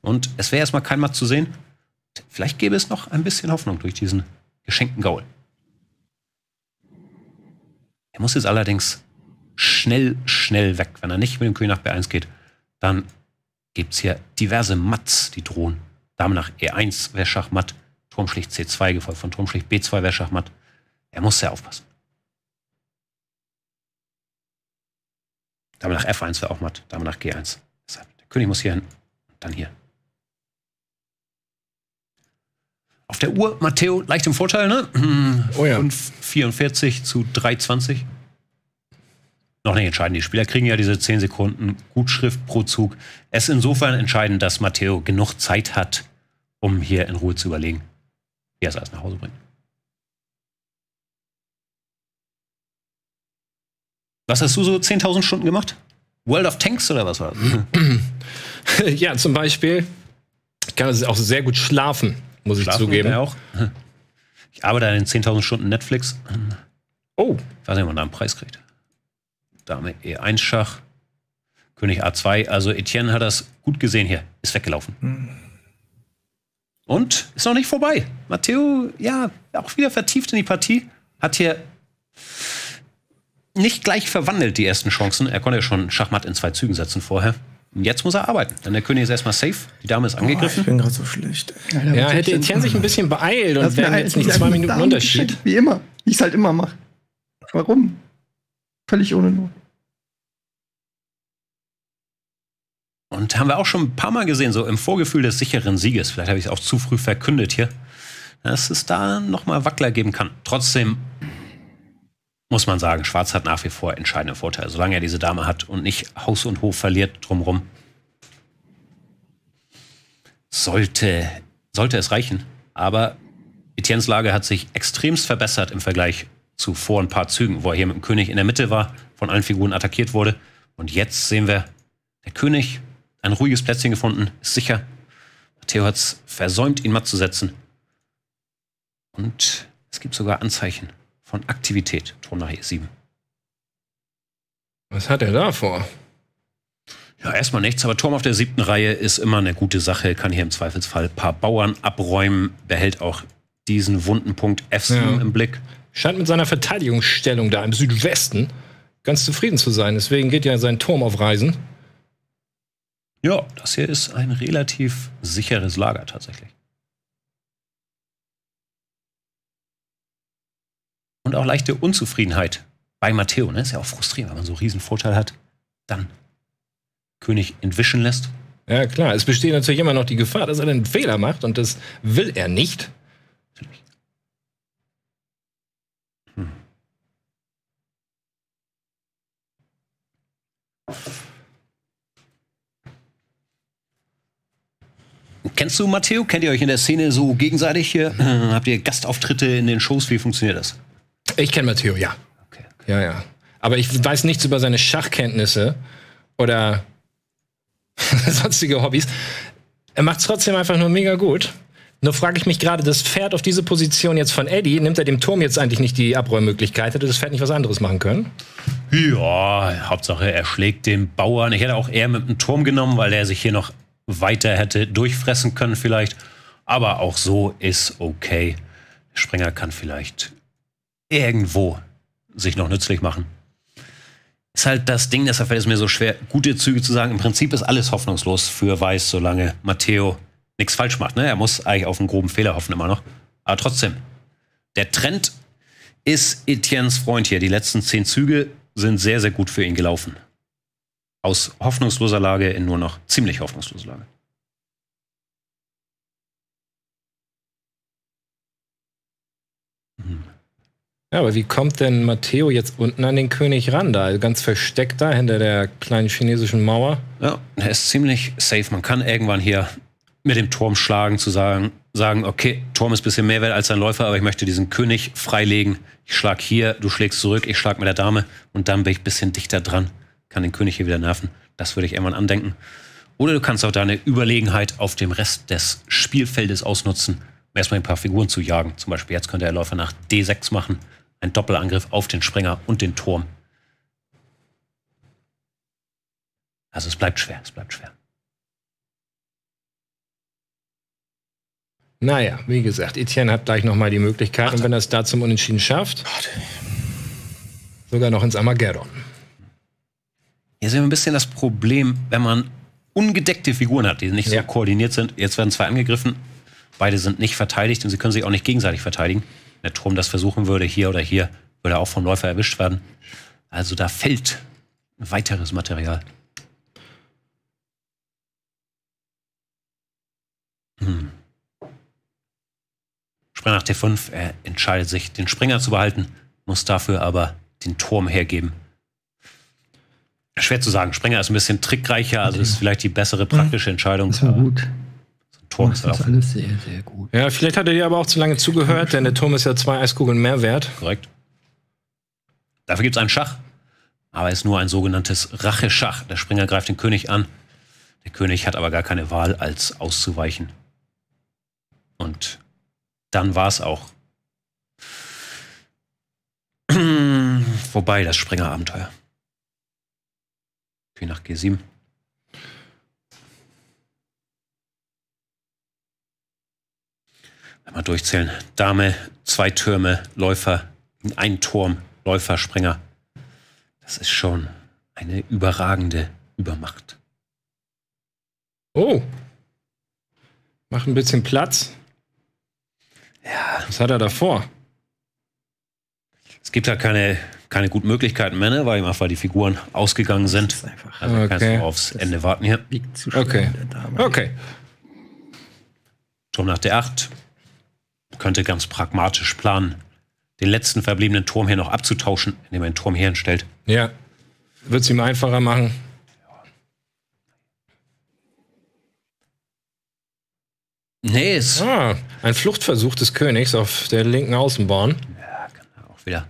Und es wäre erstmal kein Matt zu sehen. Vielleicht gäbe es noch ein bisschen Hoffnung durch diesen geschenkten Gaul. Er muss jetzt allerdings schnell, schnell weg. Wenn er nicht mit dem König nach B1 geht, dann gibt es hier diverse Mats, die drohen. Dame nach E1 wäre Schachmatt, Turm schlicht C2 gefolgt von Turm B2 wäre Schachmatt. Er muss sehr aufpassen. Dame nach F1 wäre auch matt, Dame nach G1. Deshalb, der König muss hier hin, dann hier. auf der Uhr, Matteo, leicht im Vorteil, ne? Oh ja. Und 44 zu 3,20. Noch nicht entscheidend. Die Spieler kriegen ja diese 10 Sekunden Gutschrift pro Zug. Es ist insofern entscheidend, dass Matteo genug Zeit hat, um hier in Ruhe zu überlegen, wie er es alles nach Hause bringt. Was hast du so 10.000 Stunden gemacht? World of Tanks oder was war das? [CLEARS THROAT] ja, zum Beispiel. Ich kann auch sehr gut schlafen. Muss ich zugeben. auch. [LAUGHS] Ich arbeite an den 10.000 Stunden Netflix. Oh. Ich weiß nicht, ob man da einen Preis kriegt. Dame E1 Schach, König A2. Also Etienne hat das gut gesehen hier. Ist weggelaufen. Hm. Und ist noch nicht vorbei. Matteo, ja, auch wieder vertieft in die Partie. Hat hier nicht gleich verwandelt die ersten Chancen. Er konnte ja schon Schachmatt in zwei Zügen setzen vorher. Und jetzt muss er arbeiten, denn der König ist erstmal safe. Die Dame ist oh, angegriffen. Oh, ich bin gerade so schlecht. Alter, ja, hätte Etienne sich ein bisschen beeilt und wäre jetzt nicht zwei Minuten Unterschied. wie immer. Wie ich es halt immer mache. Warum? Völlig ohne Not. Und haben wir auch schon ein paar Mal gesehen, so im Vorgefühl des sicheren Sieges. Vielleicht habe ich es auch zu früh verkündet hier, dass es da nochmal Wackler geben kann. Trotzdem muss man sagen, Schwarz hat nach wie vor entscheidende Vorteile, solange er diese Dame hat und nicht Haus und Hof verliert drumrum. Sollte, sollte es reichen. Aber Etiennes Lage hat sich extremst verbessert im Vergleich zu vor ein paar Zügen, wo er hier mit dem König in der Mitte war, von allen Figuren attackiert wurde. Und jetzt sehen wir, der König, ein ruhiges Plätzchen gefunden, ist sicher. Matteo hat es versäumt, ihn matt zu setzen. Und es gibt sogar Anzeichen von Aktivität. Ton nach E7. Was hat er da vor? Ja, erstmal nichts, aber Turm auf der siebten Reihe ist immer eine gute Sache, kann hier im Zweifelsfall ein paar Bauern abräumen, behält auch diesen wunden Punkt F7 ja. im Blick. Scheint mit seiner Verteidigungsstellung da im Südwesten ganz zufrieden zu sein. Deswegen geht ja sein Turm auf Reisen. Ja, das hier ist ein relativ sicheres Lager tatsächlich. und auch leichte Unzufriedenheit bei Matteo. Ne? Ist ja auch frustrierend, wenn man so einen riesen Vorteil hat. Dann König entwischen lässt. Ja, klar. Es besteht natürlich immer noch die Gefahr, dass er einen Fehler macht und das will er nicht. Natürlich. Hm. Kennst du Matteo? Kennt ihr euch in der Szene so gegenseitig hier? [CLEARS THROAT] habt ihr Gastauftritte in den Shows? Wie funktioniert das? Ich kenne Matteo, ja. Okay, okay. Ja, ja. Aber ich weiß nichts über seine Schachkenntnisse oder [LAUGHS] sonstige Hobbys. Er macht es trotzdem einfach nur mega gut. Nur frage ich mich gerade, das Pferd auf diese Position jetzt von Eddie, nimmt er dem Turm jetzt eigentlich nicht die Abräummöglichkeit? Hätte das Pferd nicht was anderes machen können? Ja, Hauptsache er schlägt den Bauern. Ich hätte auch eher mit dem Turm genommen, weil er sich hier noch weiter hätte durchfressen können vielleicht. Aber auch so ist okay. Der Springer kann vielleicht irgendwo sich noch nützlich machen. Ist halt das Ding, deshalb fällt es mir so schwer, gute Züge zu sagen. Im Prinzip ist alles hoffnungslos für Weiß, solange Matteo nichts falsch macht. Ne? Er muss eigentlich auf einen groben Fehler hoffen immer noch. Aber trotzdem, der Trend ist Etiennes Freund hier. Die letzten zehn Züge sind sehr, sehr gut für ihn gelaufen. Aus hoffnungsloser Lage in nur noch ziemlich hoffnungsloser Lage. Hm. Ja, aber wie kommt denn Matteo jetzt unten an den König ran? Da ganz versteckt da hinter der kleinen chinesischen Mauer. Ja, er ist ziemlich safe. Man kann irgendwann hier mit dem Turm schlagen, zu sagen, sagen, okay, Turm ist ein bisschen mehr wert als ein Läufer, aber ich möchte diesen König freilegen. Ich schlag hier, du schlägst zurück, ich schlag mit der Dame und dann bin ich ein bisschen dichter dran, kann den König hier wieder nerven. Das würde ich irgendwann andenken. Oder du kannst auch deine Überlegenheit auf dem Rest des Spielfeldes ausnutzen erstmal ein paar Figuren zu jagen. Zum Beispiel jetzt könnte er Läufer nach D6 machen. Ein Doppelangriff auf den Springer und den Turm. Also es bleibt schwer, es bleibt schwer. Naja, wie gesagt, Etienne hat gleich nochmal die Möglichkeit Ach, und wenn er es da zum Unentschieden schafft, Gott. sogar noch ins Armageddon. Hier sehen wir ein bisschen das Problem, wenn man ungedeckte Figuren hat, die nicht ja. koordiniert sind. Jetzt werden zwei angegriffen, Beide sind nicht verteidigt und sie können sich auch nicht gegenseitig verteidigen. Wenn der Turm das versuchen würde, hier oder hier, würde er auch vom Läufer erwischt werden. Also da fällt weiteres Material. Hm. Springer nach T5, er entscheidet sich, den Springer zu behalten, muss dafür aber den Turm hergeben. Schwer zu sagen, Springer ist ein bisschen trickreicher, also ist vielleicht die bessere praktische mhm. Entscheidung. Das war gut. Tor macht das alles sehr, sehr gut. Ja, vielleicht hat er dir aber auch zu lange zugehört, denn der Turm ist ja zwei Eiskugeln mehr wert. Korrekt. Dafür gibt es einen Schach. Aber es ist nur ein sogenanntes Racheschach. Der Springer greift den König an. Der König hat aber gar keine Wahl, als auszuweichen. Und dann war es auch. [CLEARS THROAT] Vorbei das Springer-Abenteuer. Okay, nach G7. Mal durchzählen. Dame, zwei Türme, Läufer, ein Turm, Läufer, Springer. Das ist schon eine überragende Übermacht. Oh. Mach ein bisschen Platz. Ja. Was hat er davor? Es gibt da keine, keine guten Möglichkeiten mehr, ne? weil einfach die Figuren ausgegangen sind. Einfach, also okay. kannst du aufs das Ende warten hier. zu okay. Okay. Turm nach der 8 könnte ganz pragmatisch planen, den letzten verbliebenen Turm hier noch abzutauschen, indem er einen Turm hier hinstellt. Ja. Wird es ihm einfacher machen. Nee, es Ah, ein Fluchtversuch des Königs auf der linken Außenbahn. Ja, kann genau, auch wieder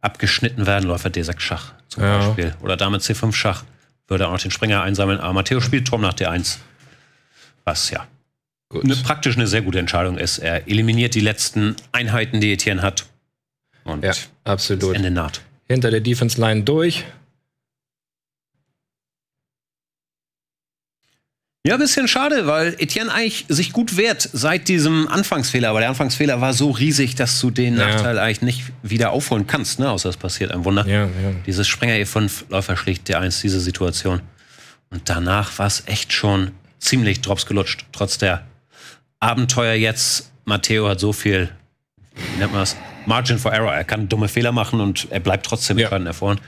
abgeschnitten werden, Läufer D6 Schach zum ja. Beispiel. Oder Dame C5 Schach. Würde auch noch den Springer einsammeln. Aber Matteo spielt Turm nach D1. Was, ja. Gut. Eine, praktisch eine sehr gute Entscheidung ist. Er eliminiert die letzten Einheiten, die Etienne hat. Und ja, absolut. Ende naht. Hinter der Defense Line durch. Ja, ein bisschen schade, weil Etienne eigentlich sich gut wehrt seit diesem Anfangsfehler. Aber der Anfangsfehler war so riesig, dass du den ja. Nachteil eigentlich nicht wieder aufholen kannst, ne? außer es passiert ein Wunder. Ja, ja. Dieses Sprenger E5-Läufer schlägt dir eins diese Situation. Und danach war es echt schon ziemlich drops gelutscht, trotz der Abenteuer jetzt. Matteo hat so viel, wie nennt man das? Margin for Error. Er kann dumme Fehler machen und er bleibt trotzdem ja. da vorne.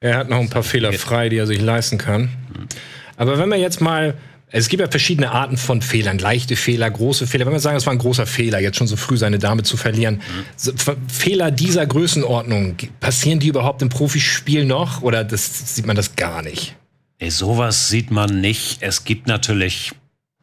Er hat noch ein paar Fehler frei, die er sich leisten kann. Aber wenn wir jetzt mal, es gibt ja verschiedene Arten von Fehlern, leichte Fehler, große Fehler. Wenn wir sagen, es war ein großer Fehler, jetzt schon so früh seine Dame zu verlieren, mhm. Fehler dieser Größenordnung, passieren die überhaupt im Profispiel noch oder das, sieht man das gar nicht? Ey, sowas sieht man nicht. Es gibt natürlich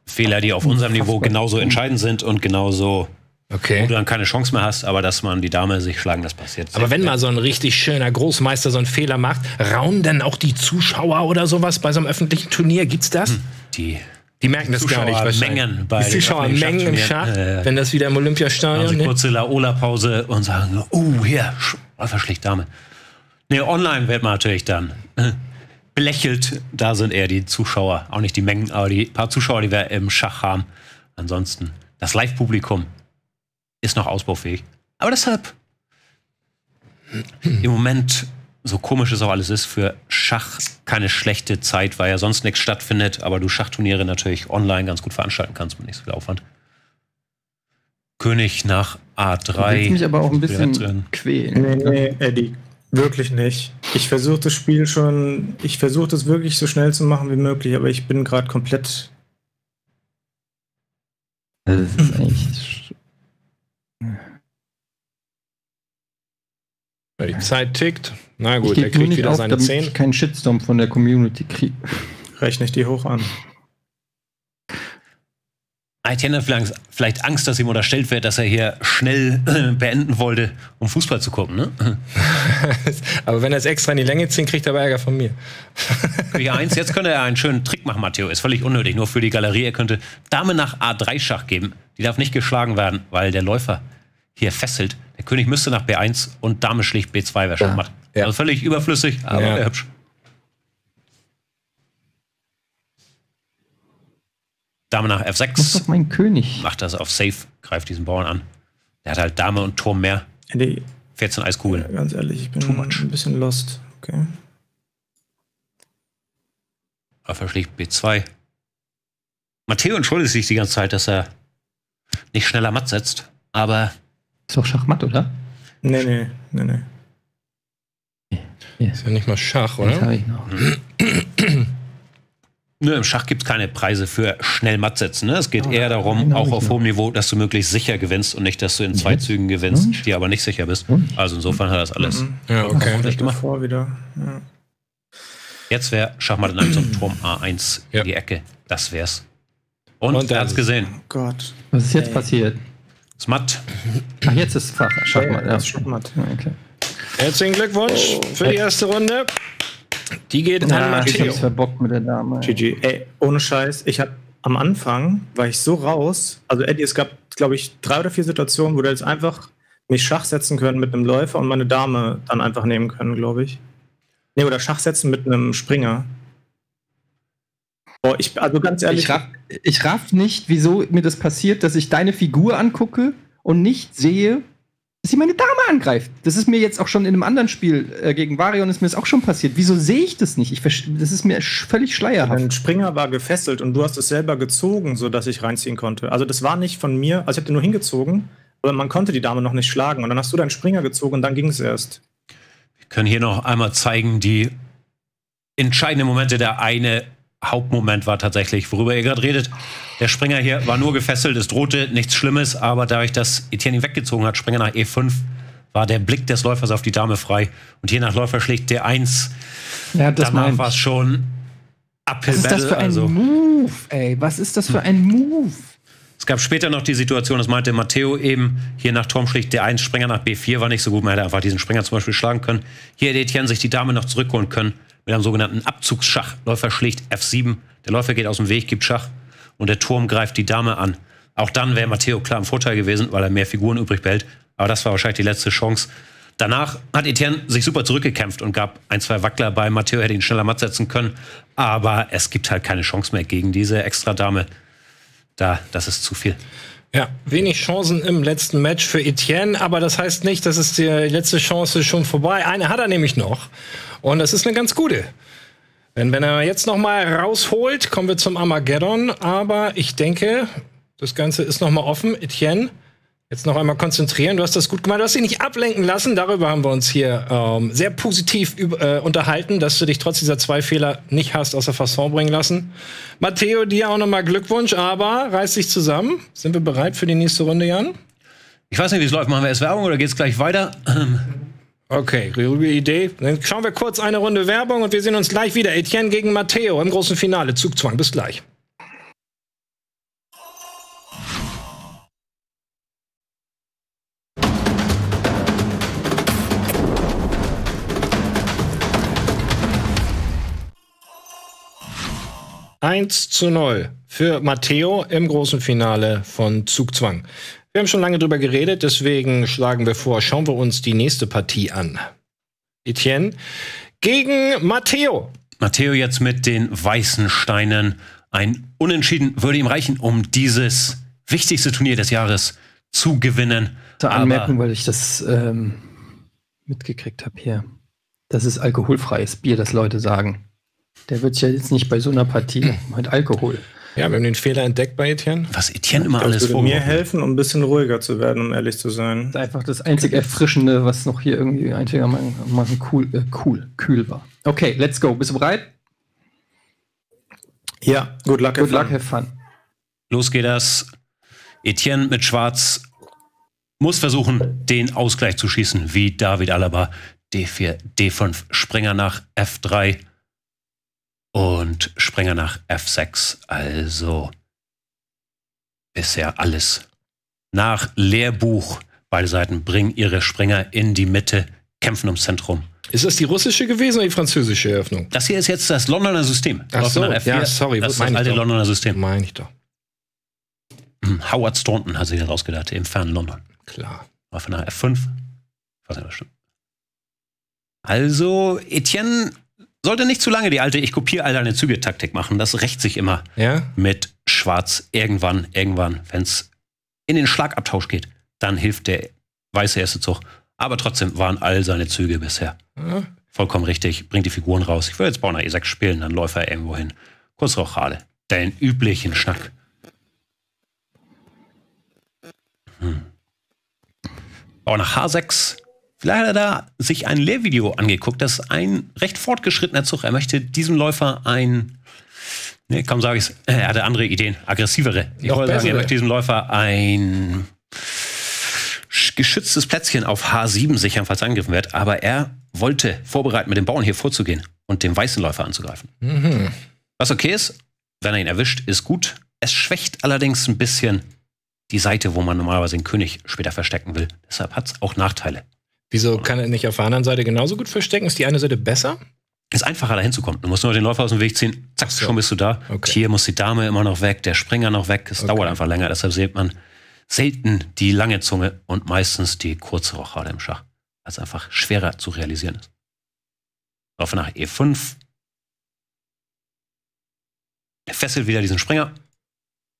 Fehler, die auf unserem Niveau genauso entscheidend sind und genauso Okay. Wo du dann keine Chance mehr hast, aber dass man die Dame sich schlagen, das passiert. Aber wenn mal so ein richtig schöner Großmeister so einen Fehler macht, rauen dann auch die Zuschauer oder sowas bei so einem öffentlichen Turnier? Gibt's das? Hm. die. Die merken das gar nicht wahrscheinlich. Mengen bei die Zuschauermengen im Schach, äh, wenn das wieder im Olympiastadion ist. kurze Laola-Pause und sagen, oh, hier, einfach schlicht Dame. Nee, online wird man natürlich dann belächelt. Da sind eher die Zuschauer, auch nicht die Mengen, aber die paar Zuschauer, die wir im Schach haben. Ansonsten, das Live-Publikum ist noch ausbaufähig. Aber deshalb, im Moment, so komisch es auch alles ist, für Schach keine schlechte Zeit, weil ja sonst nichts stattfindet, aber du Schachturniere natürlich online ganz gut veranstalten kannst mit nicht so viel Aufwand. König nach A3. Du willst mich aber auch ein bisschen quälen. Nee, nee, ne? Eddie. Wirklich nicht. Ich versuche das Spiel schon, ich versuche das wirklich so schnell zu machen wie möglich, aber ich bin gerade komplett. Das ist echt. Die Zeit tickt. Na gut, er kriegt wieder auf, seine 10. Ich keinen Shitstorm von der Community kriege. Rechne ich die hoch an. Haitianer vielleicht Angst, dass ihm unterstellt wird, dass er hier schnell äh, beenden wollte, um Fußball zu gucken, ne? [LAUGHS] Aber wenn er es extra in die Länge zieht, kriegt er aber Ärger von mir. König jetzt könnte er einen schönen Trick machen, Matteo. Ist völlig unnötig, nur für die Galerie. Er könnte Dame nach A3 Schach geben. Die darf nicht geschlagen werden, weil der Läufer hier fesselt. Der König müsste nach B1 und Dame schlicht B2, wer schon ja. macht. Ja. Also völlig überflüssig, aber ja. hübsch. Dame nach F6. Das doch mein König. Macht das auf Safe, greift diesen Bauern an. Der hat halt Dame und Turm mehr. Nee. 14 Eiskugeln. Ja, ganz ehrlich, ich bin Too much. ein bisschen lost. Okay. Alpha schlägt B2. Matteo entschuldigt sich die ganze Zeit, dass er nicht schneller matt setzt, aber. Ist doch Schachmatt, oder? Nee, nee, nee, nee. Ist ja nicht mal Schach, oder? Das habe ich noch. Hm. Nö, im Schach gibt es keine Preise für schnell matt setzen. Ne? Es geht ja, eher darum, auch auf hohem Niveau, dass du möglichst sicher gewinnst und nicht, dass du in zwei mhm. Zügen gewinnst, mhm. dir aber nicht sicher bist. Mhm. Also insofern hat das alles. Mhm. Ja, okay. Das gemacht. Davor wieder. Ja. Jetzt wäre Schachmatt in einem Turm A1 ja. in die Ecke. Das wär's. Und, und er hat's gesehen. Oh Gott. Was ist jetzt Ey. passiert? Ist matt. Ach, jetzt ist Fach. Schachmatt. ja. Schachmatt. Okay. Herzlichen Glückwunsch oh. für die erste Runde. Die geht Na, an Matteo. Ich hab's verbockt mit der Dame. GG. Ey, ohne Scheiß. Ich hab am Anfang war ich so raus. Also, Eddie, es gab, glaube ich, drei oder vier Situationen, wo du jetzt einfach mich Schach setzen können mit einem Läufer und meine Dame dann einfach nehmen können, glaube ich. Nee, oder Schach setzen mit einem Springer. Boah, ich, also ganz ehrlich. Ich raff, ich raff nicht, wieso mir das passiert, dass ich deine Figur angucke und nicht sehe, dass sie meine Dame angreift. Das ist mir jetzt auch schon in einem anderen Spiel äh, gegen Varion ist mir das auch schon passiert. Wieso sehe ich das nicht? Ich das ist mir sch völlig schleierhaft. Ein Springer war gefesselt und du hast es selber gezogen, sodass ich reinziehen konnte. Also das war nicht von mir, also ich habe den nur hingezogen, aber man konnte die Dame noch nicht schlagen und dann hast du deinen Springer gezogen und dann ging es erst. Wir können hier noch einmal zeigen die entscheidenden Momente. Der eine Hauptmoment war tatsächlich, worüber ihr gerade redet. Der Springer hier war nur gefesselt, es drohte nichts Schlimmes, aber dadurch, dass Etienne ihn weggezogen hat, Springer nach E5, war der Blick des Läufers auf die Dame frei. Und hier nach Läufer schlägt D1. Ja, das Danach war es schon Uphill Was ist das für ein also. Move, ey? Was ist das für ein Move? Es gab später noch die Situation, das meinte Matteo eben, hier nach Turm schlägt D1, Springer nach B4 war nicht so gut, man hätte einfach diesen Springer zum Beispiel schlagen können. Hier hätte Etienne sich die Dame noch zurückholen können mit einem sogenannten Abzugsschach. Läufer schlägt F7, der Läufer geht aus dem Weg, gibt Schach und der Turm greift die Dame an. Auch dann wäre Matteo klar im Vorteil gewesen, weil er mehr Figuren übrig behält. Aber das war wahrscheinlich die letzte Chance. Danach hat Etienne sich super zurückgekämpft und gab ein, zwei Wackler bei. Matteo hätte ihn schneller matt setzen können. Aber es gibt halt keine Chance mehr gegen diese Extra-Dame. Da, das ist zu viel. Ja, wenig Chancen im letzten Match für Etienne, aber das heißt nicht, dass es die letzte Chance schon vorbei. Eine hat er nämlich noch und das ist eine ganz gute. Denn wenn er jetzt noch mal rausholt, kommen wir zum Armageddon, aber ich denke, das Ganze ist noch mal offen. Etienne jetzt noch einmal konzentrieren. Du hast das gut gemacht. Du hast dich nicht ablenken lassen. Darüber haben wir uns hier ähm, sehr positiv äh, unterhalten, dass du dich trotz dieser zwei Fehler nicht hast aus der Fasson bringen lassen. Matteo, dir auch nochmal Glückwunsch, aber reiß dich zusammen. Sind wir bereit für die nächste Runde, Jan? Ich weiß nicht, wie es läuft. Machen wir erst Werbung oder geht es gleich weiter? [CLEARS THROAT] Okay, gute Idee. Dann schauen wir kurz eine Runde Werbung und wir sehen uns gleich wieder. Etienne gegen Matteo im großen Finale. Zugzwang, bis gleich. 1 zu 0 für Matteo im großen Finale von Zugzwang. Wir haben schon lange drüber geredet, deswegen schlagen wir vor, schauen wir uns die nächste Partie an. Etienne gegen Matteo. Matteo jetzt mit den weißen Steinen. Ein Unentschieden würde ihm reichen, um dieses wichtigste Turnier des Jahres zu gewinnen. Zur Anmerkung, weil ich das ähm, mitgekriegt habe hier. Das ist alkoholfreies Bier, das Leute sagen. Der wird ja jetzt nicht bei so einer Partie [CLEARS THROAT] mit Alkohol. Ja, wir haben den Fehler entdeckt bei Etienne. Was Etienne immer glaub, alles vor mir helfen, um ein bisschen ruhiger zu werden, um ehrlich zu sein. Das ist einfach das einzig Erfrischende, was noch hier irgendwie einigermaßen cool, äh, cool, kühl war. Okay, let's go. Bist du bereit? Ja, good luck, good have luck, have fun. Los geht das. Etienne mit Schwarz muss versuchen, den Ausgleich zu schießen, wie David Alaba. D4, D5, Springer nach F3 und springe nach F6. Also bisher alles. Nach Lehrbuch. Beide Seiten bringen ihre Springer in die Mitte, kämpfen ums Zentrum. Ist das die russische gewesen oder die französische Eröffnung? Das hier ist jetzt das Londoner System. Ach so, F4. ja, sorry. Das ist das alte Londoner System. Meine ich doch. Hm, Howard Staunton hat sich das ausgedacht, im fernen London. Klar. War nach F5. Also, Etienne sollte nicht zu lange die alte Ich kopiere all deine Züge-Taktik machen. Das rächt sich immer ja? mit Schwarz. Irgendwann, irgendwann, wenn es in den Schlagabtausch geht, dann hilft der weiße erste Zug. Aber trotzdem waren all seine Züge bisher. Ja. Vollkommen richtig. Bringt die Figuren raus. Ich will jetzt Bauer E6 spielen, dann läuft er irgendwo hin. Kurz Rochade. Den üblichen Schnack. Hm. Bauer H6 leider da sich ein Lehrvideo angeguckt, dass ein recht fortgeschrittener Zug, er möchte diesem Läufer ein, nee, komm, sage ich es, äh, er hatte andere Ideen, aggressivere. Ich wollte sagen, er möchte diesem Läufer ein geschütztes Plätzchen auf H7 sichern, falls angegriffen wird, aber er wollte vorbereiten, mit dem Bauern hier vorzugehen und den weißen Läufer anzugreifen. Mhm. Was okay ist, wenn er ihn erwischt, ist gut. Es schwächt allerdings ein bisschen die Seite, wo man normalerweise den König später verstecken will. Deshalb hat es auch Nachteile. Wieso kann er nicht auf der anderen Seite genauso gut verstecken? Ist die eine Seite besser? Ist einfacher, da hinzukommen. Du musst nur den Läufer aus dem Weg ziehen, zack, so. schon bist du da. Okay. Hier muss die Dame immer noch weg, der Springer noch weg. Es okay. dauert einfach länger, deshalb sieht man selten die lange Zunge und meistens die kurze Rochade im Schach, weil es einfach schwerer zu realisieren ist. Lauf nach E5. Er fesselt wieder diesen Springer.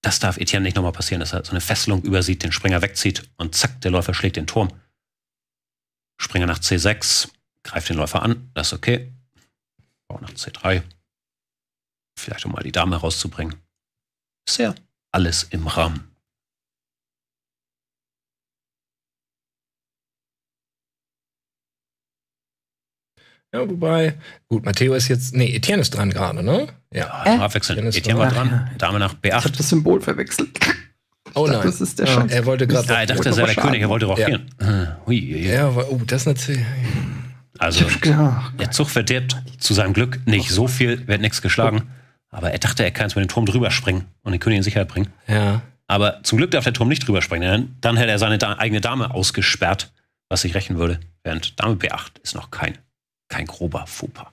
Das darf Etienne nicht nochmal passieren, dass er so eine Fesselung übersieht, den Springer wegzieht und zack, der Läufer schlägt den Turm. Springer nach C6, greift den Läufer an, das ist okay. Bauer nach C3. Vielleicht um mal die Dame rauszubringen. Ist ja alles im Rahmen. Ja, wobei, gut, Matteo ist jetzt, nee, Etienne ist dran gerade, ne? Ja, ja äh? Etienne, Etienne war dran. Ja, ja. Dame nach B8. Ich hab das Symbol verwechselt. Oh nein. das ist der Chef. Er wollte gerade. Ja, ah, er dachte, er sei der König, er wollte rochieren. Ja, ah, ja aber, oh, das ist natürlich. Also, der Zug verdirbt zu seinem Glück nicht so viel, wird nichts geschlagen. Aber er dachte, er kann jetzt mit dem Turm drüber springen und den König in Sicherheit bringen. Ja. Aber zum Glück darf der Turm nicht drüber springen, denn dann hätte er seine da eigene Dame ausgesperrt, was sich rächen würde. Während Dame B8 ist noch kein, kein grober Fauxpas.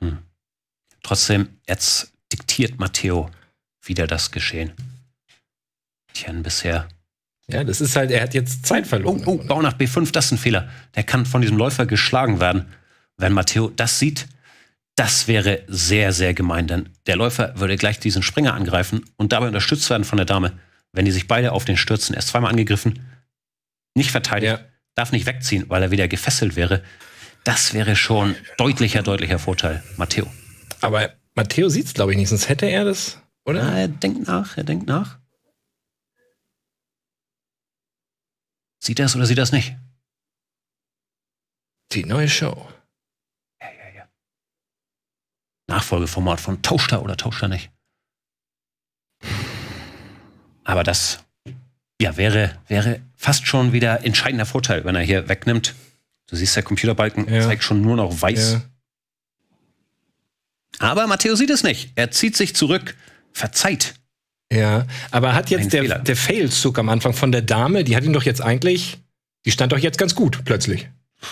Hm. Trotzdem, jetzt diktiert Matteo wieder das Geschehen. Tjan bisher. Ja, das ist halt, er hat jetzt Zeit verloren. Oh, oh Bau nach B5, das ist ein Fehler. Der kann von diesem Läufer geschlagen werden. Wenn Matteo das sieht, das wäre sehr, sehr gemein, denn der Läufer würde gleich diesen Springer angreifen und dabei unterstützt werden von der Dame. Wenn die sich beide auf den stürzen, erst zweimal angegriffen, nicht verteidigt, ja. darf nicht wegziehen, weil er wieder gefesselt wäre. Das wäre schon deutlicher, deutlicher Vorteil, Matteo. Aber Matteo sieht es, glaube ich, nicht, sonst hätte er das, oder? Ja, er denkt nach, er denkt nach. Sieht er es oder sieht er es nicht? Die neue Show. Ja, ja, ja. Nachfolgeformat von Tauscht er oder tauscht er nicht? Aber das ja, wäre, wäre fast schon wieder entscheidender Vorteil, wenn er hier wegnimmt. Du siehst, der Computerbalken ja. zeigt schon nur noch weiß. Ja. Aber Matteo sieht es nicht. Er zieht sich zurück, verzeiht. Ja, aber hat jetzt Ein der, Fehler. der Failzug am Anfang von der Dame, die hat ihn doch jetzt eigentlich, die stand doch jetzt ganz gut plötzlich.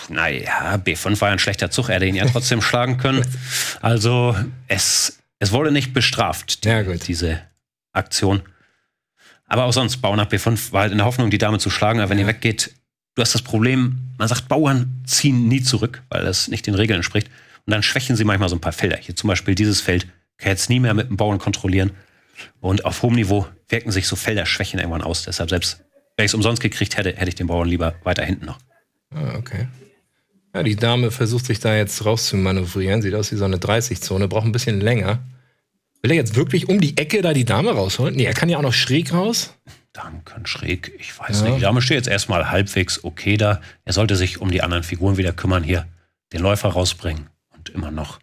Naja, B5 war ja ein schlechter Zug, er hätte ihn ja trotzdem [LAUGHS] schlagen können. Also es, es wurde nicht bestraft, die, ja, diese Aktion. Aber auch sonst, Bau nach B5 war halt in der Hoffnung, die Dame zu schlagen, aber wenn ja. ihr weggeht, du hast das Problem, man sagt, Bauern ziehen nie zurück, weil das nicht den Regeln entspricht. Und dann schwächen sie manchmal so ein paar Felder. Hier zum Beispiel dieses Feld kann jetzt nie mehr mit dem Bauern kontrollieren. Und auf hohem Niveau wirken sich so Felder schwächen irgendwann aus. Deshalb selbst, wenn ich es umsonst gekriegt hätte, hätte ich den Bauern lieber weiter hinten noch. Ah, okay. Ja, die Dame versucht sich da jetzt rauszumanövrieren. Sieht aus wie so eine 30-Zone, braucht ein bisschen länger. Will er jetzt wirklich um die Ecke da die Dame rausholen? Nee, er kann ja auch noch schräg raus. Dann kann schräg, ich weiß ja. nicht. Die Dame steht jetzt erstmal halbwegs okay da. Er sollte sich um die anderen Figuren wieder kümmern hier. Den Läufer rausbringen und immer noch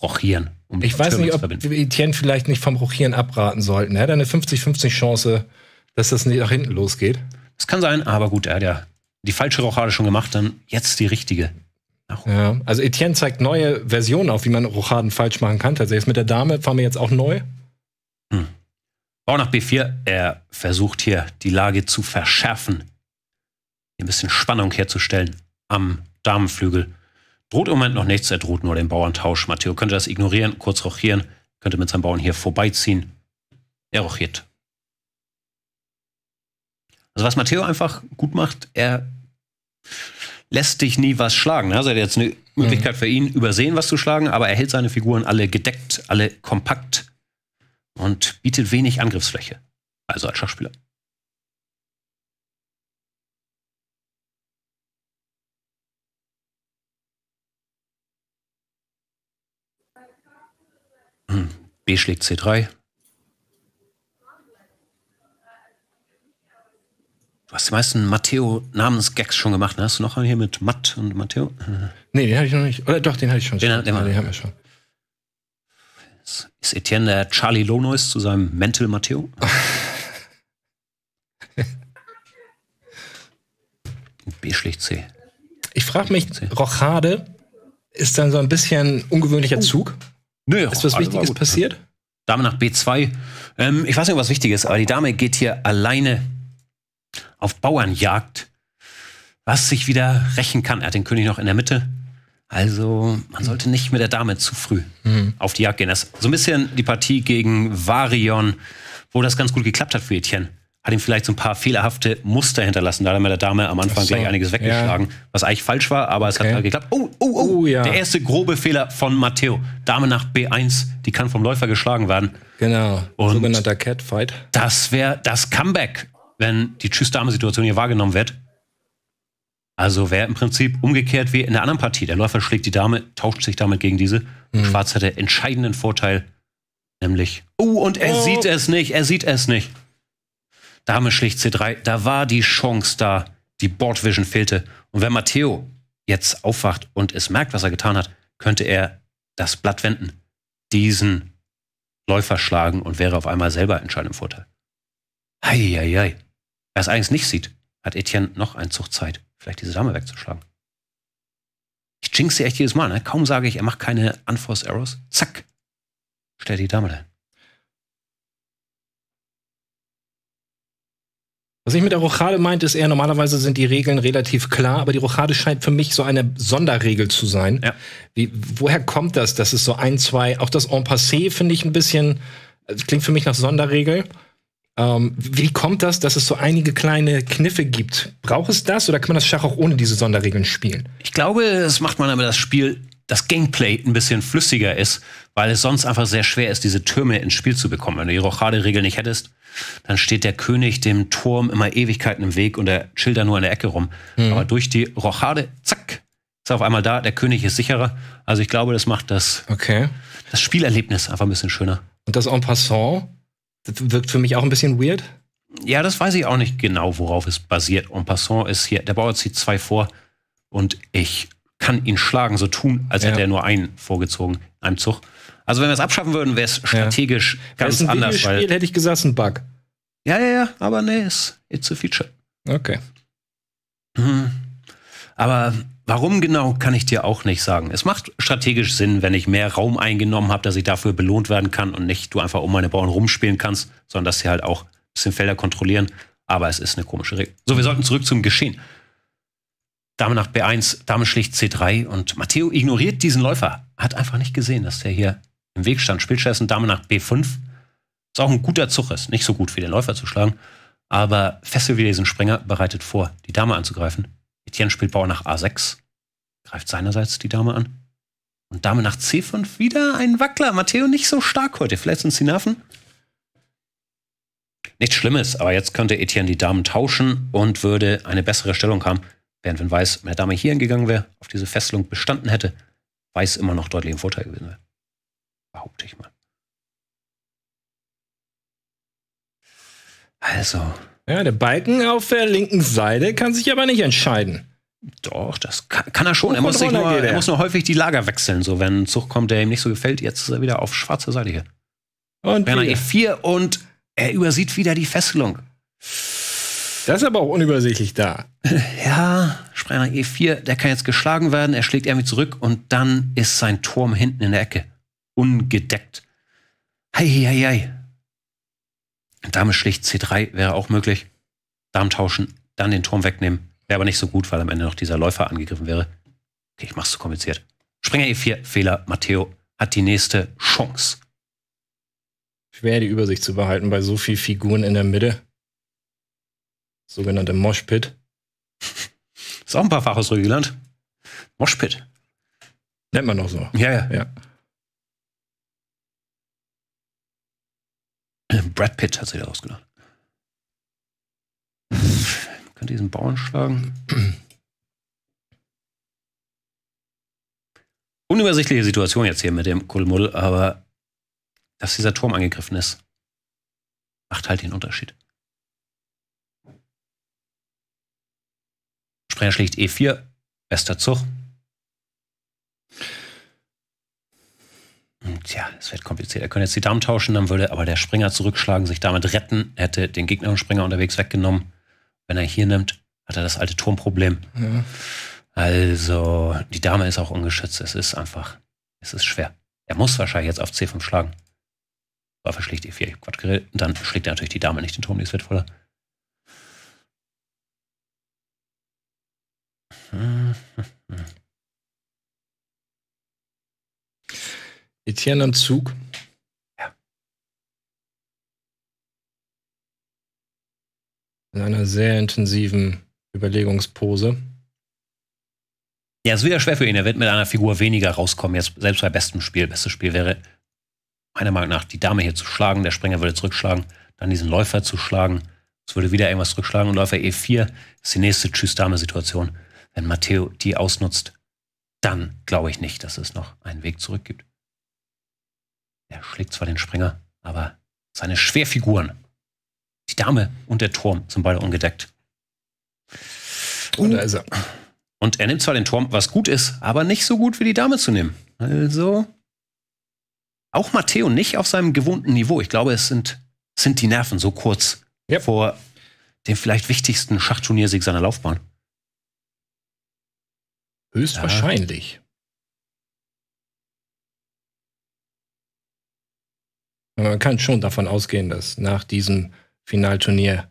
rochieren. Um ich weiß nicht, ob wir Etienne vielleicht nicht vom Rochieren abraten sollten. Er hat eine 50-50 Chance, dass das nicht nach hinten losgeht. Das kann sein, aber gut, er hat ja die falsche Rochade schon gemacht, dann jetzt die richtige. Ja, also Etienne zeigt neue Versionen auf, wie man Rochaden falsch machen kann. Tatsächlich mit der Dame fahren wir jetzt auch neu. Hm. Bau nach B4. Er versucht hier die Lage zu verschärfen, hier ein bisschen Spannung herzustellen am Damenflügel. Droht im Moment noch nichts, er droht nur den Bauerntausch. Matteo könnte das ignorieren, kurz rochieren, könnte mit seinem Bauern hier vorbeiziehen. Er rochiert. Also was Matteo einfach gut macht, er lässt dich nie was schlagen. Also er hat jetzt eine Möglichkeit mhm. für ihn, übersehen, was zu schlagen, aber er hält seine Figuren alle gedeckt, alle kompakt und bietet wenig Angriffsfläche. Also als Schachspieler. B schlägt C3. Du hast die meisten Matteo-Namensgags schon gemacht. Ne? Hast du noch einen hier mit Matt und Matteo? Nee, den hatte ich noch nicht. Oder doch, den hatte ich schon. Den, schon. den, ja, den haben wir schon. Ist Etienne der Charlie Lonois zu seinem Mental Matteo? [LAUGHS] B schlägt C. Ich frage mich, C. Rochade ist dann so ein bisschen ungewöhnlicher oh. Zug. Nö, ist was Wichtiges passiert? Dame nach B2. Ähm, ich weiß nicht, was Wichtiges, aber die Dame geht hier alleine auf Bauernjagd, was sich wieder rächen kann. Er hat den König noch in der Mitte. Also, man sollte nicht mit der Dame zu früh mhm. auf die Jagd gehen. Das ist so ein bisschen die Partie gegen Varion, wo das ganz gut geklappt hat für Etienne hat ihm vielleicht so ein paar fehlerhafte Muster hinterlassen. Da hat er mit der Dame am Anfang so. gleich einiges weggeschlagen, ja. was eigentlich falsch war, aber es hat halt geklappt. Oh, oh, oh, oh ja. der erste grobe Fehler von Matteo. Dame nach B1, die kann vom Läufer geschlagen werden. Genau, Und sogenannter Catfight. Das wäre das Comeback, wenn die Tschüss-Dame-Situation hier wahrgenommen wird. Also wäre im Prinzip umgekehrt wie in der anderen Partie. Der Läufer schlägt die Dame, tauscht sich damit gegen diese. Mhm. Schwarz hat den entscheidenden Vorteil, nämlich. Oh, und er oh. sieht es nicht, er sieht es nicht. Dame schlägt C3, da war die Chance da, die Boardvision fehlte. Und wenn Matteo jetzt aufwacht und es merkt, was er getan hat, könnte er das Blatt wenden, diesen Läufer schlagen und wäre auf einmal selber entscheidend im Vorteil. Eieiei. Wer es eigentlich nicht sieht, hat Etienne noch einen Zug Zeit, vielleicht diese Dame wegzuschlagen. Ich jinx sie echt jedes Mal, ne? Kaum sage ich, er macht keine Unforced Arrows. Zack. Stell die Dame dahin. Was ich mit der Rochade meinte, ist eher, normalerweise sind die Regeln relativ klar, aber die Rochade scheint für mich so eine Sonderregel zu sein. Ja. Wie, woher kommt das, dass es so ein, zwei, auch das En Passé finde ich ein bisschen, äh, klingt für mich nach Sonderregel. Ähm, wie kommt das, dass es so einige kleine Kniffe gibt? Braucht es das oder kann man das Schach auch ohne diese Sonderregeln spielen? Ich glaube, das macht man, aber das Spiel das Gameplay ein bisschen flüssiger ist, weil es sonst einfach sehr schwer ist, diese Türme ins Spiel zu bekommen. Wenn du die Rochade-Regel nicht hättest, dann steht der König dem Turm immer Ewigkeiten im Weg und er chillt da nur in der Ecke rum. Mhm. Aber durch die Rochade, zack, ist er auf einmal da, der König ist sicherer. Also ich glaube, das macht das, okay. das Spielerlebnis einfach ein bisschen schöner. Und das en passant, das wirkt für mich auch ein bisschen weird. Ja, das weiß ich auch nicht genau, worauf es basiert. En passant ist hier, der Bauer zieht zwei vor und ich kann ihn schlagen, so tun, als hätte er nur einen vorgezogen in einem Zug. Also wenn wir es abschaffen würden, wäre es strategisch ja. ganz ein anders. Spiel weil hätte ich gesagt, ein Bug. Ja, ja, ja, aber nee, it's, it's a feature. Okay. Hm. Aber warum genau, kann ich dir auch nicht sagen. Es macht strategisch Sinn, wenn ich mehr Raum eingenommen habe, dass ich dafür belohnt werden kann und nicht du einfach um meine Bauern rumspielen kannst, sondern dass sie halt auch ein bisschen Felder kontrollieren. Aber es ist eine komische Regel. So, wir sollten zurück zum Geschehen. Dame nach B1, Dame schlicht C3 und Matteo ignoriert diesen Läufer. Hat einfach nicht gesehen, dass der hier im Weg stand. Spielschessen Dame nach B5. Ist auch ein guter Zug, ist nicht so gut für den Läufer zu schlagen. Aber Fessel wieder diesen Springer, bereitet vor, die Dame anzugreifen. Etienne spielt Bauer nach A6, greift seinerseits die Dame an. Und Dame nach C5 wieder ein Wackler. Matteo nicht so stark heute. Vielleicht sind es die Nerven. Nichts Schlimmes, aber jetzt könnte Etienne die Damen tauschen und würde eine bessere Stellung haben. Während wenn Weiß, wenn der Dame hier hingegangen wäre, auf diese Fesselung bestanden hätte, Weiß immer noch deutlich im Vorteil gewesen wäre. Behaupte ich mal. Also. Ja, der Balken auf der linken Seite kann sich aber nicht entscheiden. Doch, das kann, kann er schon. Er muss, nur, er muss, nur, häufig die Lager wechseln. So, wenn ein Zug kommt, der ihm nicht so gefällt, jetzt ist er wieder auf schwarzer Seite hier. Und Werner E4 e und er übersieht wieder die Fesselung. Das ist aber auch unübersichtlich da. Ja, Sprenger E4, der kann jetzt geschlagen werden, er schlägt irgendwie zurück und dann ist sein Turm hinten in der Ecke. Ungedeckt. Hei, hei, hei. Dame schlägt C3 wäre auch möglich. Damen tauschen, dann den Turm wegnehmen. Wäre aber nicht so gut, weil am Ende noch dieser Läufer angegriffen wäre. Okay, ich mach's zu kompliziert. Springer E4, Fehler. Matteo hat die nächste Chance. Schwer die Übersicht zu behalten bei so vielen Figuren in der Mitte sogenannte Moshpit. [LAUGHS] Ist auch ein paar Fach aus Rügeland. Moshpit. Nennt man noch so. Ja, ja. ja. Äh, Brad Pitt hat sich da ausgedacht. Könnte diesen Bauern schlagen. [CLEARS THROAT] Unübersichtliche Situation jetzt hier mit dem Kulmull, aber dass dieser Turm angegriffen ist, macht halt den Unterschied. Springer schlägt E4, bester Zug. Hm, tja, es wird kompliziert. Er könnte jetzt die Damen tauschen, dann würde aber der Springer zurückschlagen, sich damit retten, hätte den Gegner und Springer unterwegs weggenommen. Wenn er hier nimmt, hat er das alte Turmproblem. Ja. Also, die Dame ist auch ungeschützt. Es ist einfach, es ist schwer. Er muss wahrscheinlich jetzt auf C5 schlagen. Waffe schlägt E4, Quatsch, dann schlägt er natürlich die Dame nicht den Turm, die ist wertvoller. [LAUGHS] Etienne am Zug. Ja. In einer sehr intensiven Überlegungspose. Ja, ist wieder schwer für ihn. Er wird mit einer Figur weniger rauskommen, jetzt selbst bei bestem Spiel. Bestes Spiel wäre meiner Meinung nach die Dame hier zu schlagen, der Springer würde zurückschlagen, dann diesen Läufer zu schlagen. Es würde wieder irgendwas zurückschlagen und Läufer E4 ist die nächste Tschüss-Dame-Situation wenn Matteo die ausnutzt, dann glaube ich nicht, dass es noch einen Weg zurück gibt. Er schlägt zwar den Springer, aber seine Schwerfiguren, die Dame und der Turm sind beide ungedeckt. Und da ist er. Und er nimmt zwar den Turm, was gut ist, aber nicht so gut wie die Dame zu nehmen. Also auch Matteo nicht auf seinem gewohnten Niveau. Ich glaube, es sind, sind die Nerven so kurz yep. vor dem vielleicht wichtigsten Schachturniersieg seiner Laufbahn. Höchstwahrscheinlich. Ja. Man kann schon davon ausgehen, dass nach diesem Finalturnier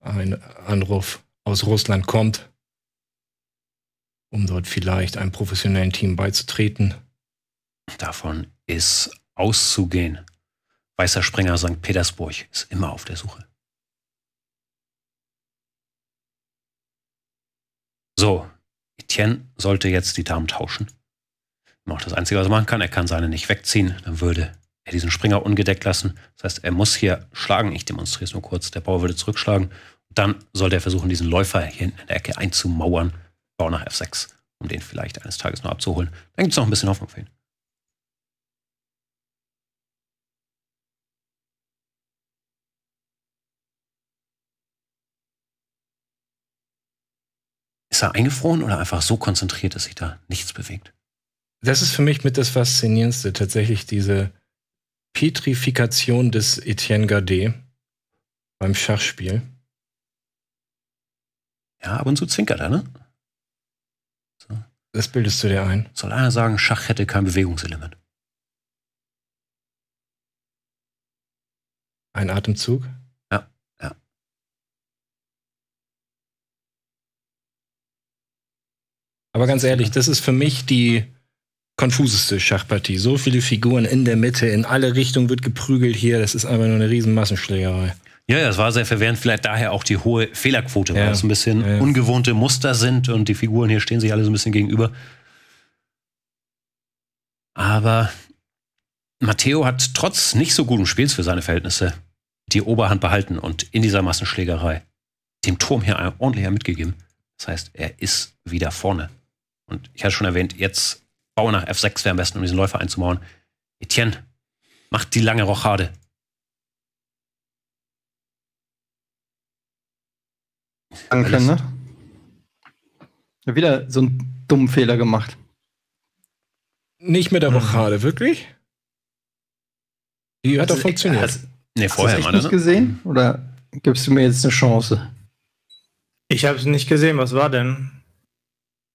ein Anruf aus Russland kommt, um dort vielleicht einem professionellen Team beizutreten. Davon ist auszugehen. Weißer Springer St. Petersburg ist immer auf der Suche. So, Etienne sollte jetzt die Damen tauschen. Auch das Einzige, was er machen kann, er kann seine nicht wegziehen, dann würde er diesen Springer ungedeckt lassen. Das heißt, er muss hier schlagen. Ich demonstriere es nur kurz. Der Bauer würde zurückschlagen. Dann sollte er versuchen, diesen Läufer hier in der Ecke einzumauern. Bauer nach F6, um den vielleicht eines Tages noch abzuholen. Dann gibt es noch ein bisschen Hoffnung für ihn. Ist er eingefroren oder einfach so konzentriert, dass sich da nichts bewegt? Das ist für mich mit das Faszinierendste, tatsächlich diese Petrifikation des Etienne Gardet beim Schachspiel. Ja, ab und zu zinkert er, ne? So. Das bildest du dir ein. Soll einer sagen, Schach hätte kein Bewegungselement? Ein Atemzug? Aber ganz ehrlich, das ist für mich die konfuseste Schachpartie. So viele Figuren in der Mitte, in alle Richtungen wird geprügelt hier. Das ist einfach nur eine riesen Massenschlägerei. Ja, ja, es war sehr verwirrend. Vielleicht daher auch die hohe Fehlerquote, weil ja. es ein bisschen ja, ja. ungewohnte Muster sind und die Figuren hier stehen sich alle so ein bisschen gegenüber. Aber Matteo hat trotz nicht so guten Spiels für seine Verhältnisse die Oberhand behalten und in dieser Massenschlägerei dem Turm hier ordentlich mitgegeben. Das heißt, er ist wieder vorne. Und ich hatte schon erwähnt, jetzt Bauer nach F6 wäre am besten, um diesen Läufer einzumauern. Etienne, mach die lange Rochade. Danke, ne? Wieder so einen dummen Fehler gemacht. Nicht mit der hm. Rochade, mhm. wirklich? Die hat also, doch funktioniert. Also, nee, vorher Hast du das nicht gesehen? Oder gibst du mir jetzt eine Chance? Ich habe es nicht gesehen. Was war denn?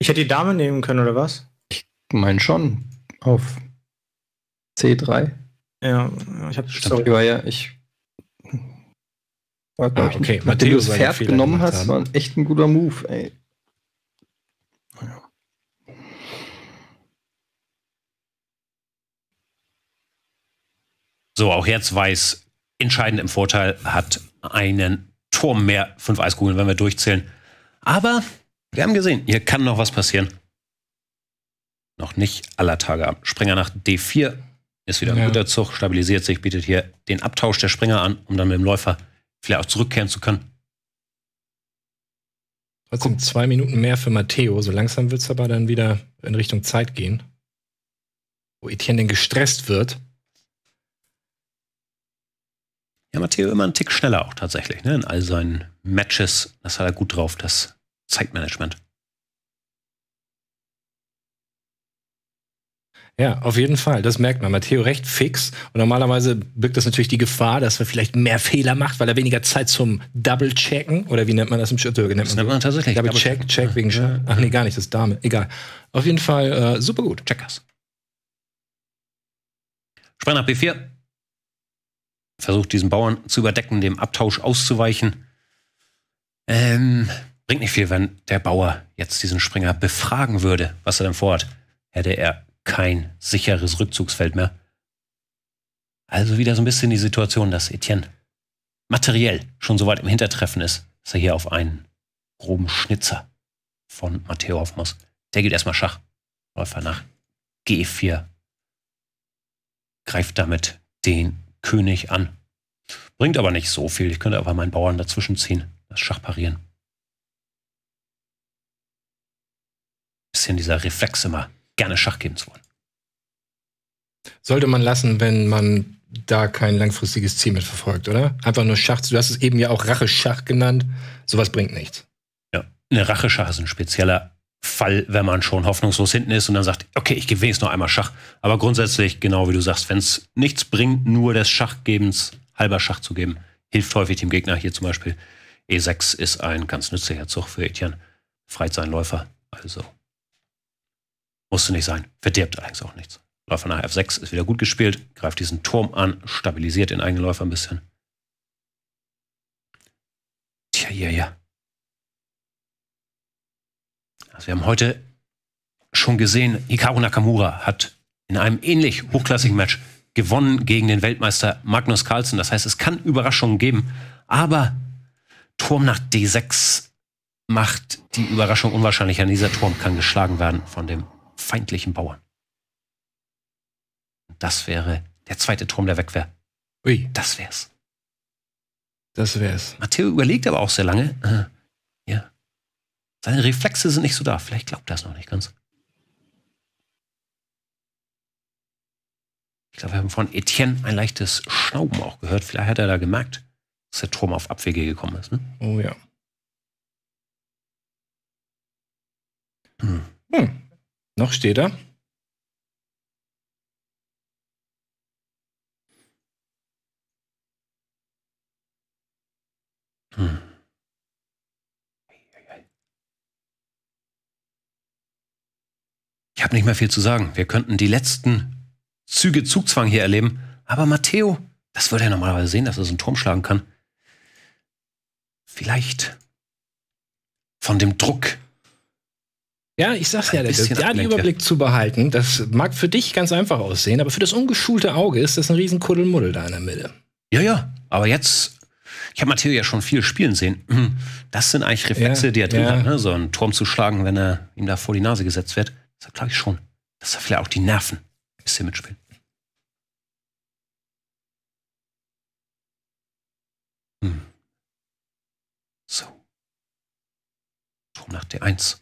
Ich hätte die Dame nehmen können, oder was? Ich meine schon. Auf C3. Ja, ich habe Stand sorry. ja, ich. War, ah, ich, okay. Nachdem du das Pferd genommen hast, haben. war ein echt ein guter Move, ey. Ja. So, auch jetzt weiß, entscheidend im Vorteil hat einen Turm mehr, fünf Eiskugeln, wenn wir durchzählen. Aber wir haben gesehen, hier kann noch was passieren. Noch nicht aller Tage ab. Springer nach D4 ist wieder ein ja. guter Zug, stabilisiert sich, bietet hier den Abtausch der Springer an, um dann mit dem Läufer vielleicht auch zurückkehren zu können. Trotzdem zwei Minuten mehr für Matteo. So langsam wird es aber dann wieder in Richtung Zeit gehen. Wo Etienne denn gestresst wird. Ja, Matteo immer einen Tick schneller auch tatsächlich, ne? In all seinen Matches. Das hat er gut drauf, das Zeitmanagement. Ja, auf jeden Fall. Das merkt man. Matteo recht fix. Und normalerweise birgt das natürlich die Gefahr, dass er vielleicht mehr Fehler macht, weil er weniger Zeit zum Double-Checken oder wie nennt man das im Schüttelge? das nennt man tatsächlich. Double-Check, Check, Check wegen Sch Ach nee, gar nicht, das ist Dame. Egal. Auf jeden Fall äh, super gut. Checkers. Spann nach B4. Versucht diesen Bauern zu überdecken, dem Abtausch auszuweichen. Ähm, Bringt nicht viel, wenn der Bauer jetzt diesen Springer befragen würde, was er denn vorhat. Hätte er kein sicheres Rückzugsfeld mehr. Also wieder so ein bisschen die Situation, dass Etienne materiell schon so weit im Hintertreffen ist, dass er hier auf einen groben Schnitzer von Matteo auf muss. Der geht erstmal Schach. Läufer nach G4. Greift damit den König an. Bringt aber nicht so viel. Ich könnte aber meinen Bauern dazwischen ziehen. Das Schach parieren. bisschen dieser Reflex immer gerne Schach geben zu wollen. Sollte man lassen, wenn man da kein langfristiges Ziel mit verfolgt, oder? Einfach nur Schach, du hast es eben ja auch Rache-Schach genannt, sowas bringt nichts. Ja, eine Rache-Schach ist ein spezieller Fall, wenn man schon hoffnungslos hinten ist und dann sagt, okay, ich gewinne wenigstens noch einmal Schach. Aber grundsätzlich, genau wie du sagst, wenn es nichts bringt, nur des Schachgebens halber Schach zu geben, hilft häufig dem Gegner. Hier zum Beispiel E6 ist ein ganz nützlicher Zug für Etienne. Freit seinen Läufer. Also musste nicht sein. Verdirbt allerdings auch nichts. Läufer nach F6 ist wieder gut gespielt, greift diesen Turm an, stabilisiert den eigenen Läufer ein bisschen. Tja, ja, ja. Also wir haben heute schon gesehen, Hikaru Nakamura hat in einem ähnlich hochklassigen Match gewonnen gegen den Weltmeister Magnus Carlsen. Das heißt, es kann Überraschungen geben, aber Turm nach D6 macht die Überraschung unwahrscheinlicher. Dieser Turm kann geschlagen werden von dem feindlichen Bauern. Das wäre der zweite Turm der Wegwehr. Ui. Das wär's. Das wär's. Matteo überlegt aber auch sehr lange. ja. Seine Reflexe sind nicht so da. Vielleicht glaubt er es noch nicht ganz. Ich glaube, wir haben von Etienne ein leichtes Schnauben auch gehört. Vielleicht hat er da gemerkt, dass der Turm auf Abwege gekommen ist. Ne? Oh ja. Hm. Hm. Noch steht er. Hm. Ich habe nicht mehr viel zu sagen. Wir könnten die letzten Züge Zugzwang hier erleben. Aber Matteo, das würde er normalerweise sehen, dass er so einen Turm schlagen kann. Vielleicht von dem Druck ja, ich sag's ja, der, da den Überblick zu behalten, das mag für dich ganz einfach aussehen, aber für das ungeschulte Auge ist das ein riesen Kuddelmuddel da in der Mitte. Ja, ja, aber jetzt, ich habe Matteo ja schon viel spielen sehen. [CLEARS THROAT] Das sind eigentlich Reflexe, ja, die er drin ja. hat, ne? so einen Turm zu schlagen, wenn er ihm da vor die Nase gesetzt wird. Das glaube ich schon. Dass da vielleicht auch die Nerven ein bisschen mitspielen. Hm. So. Turm nach D1.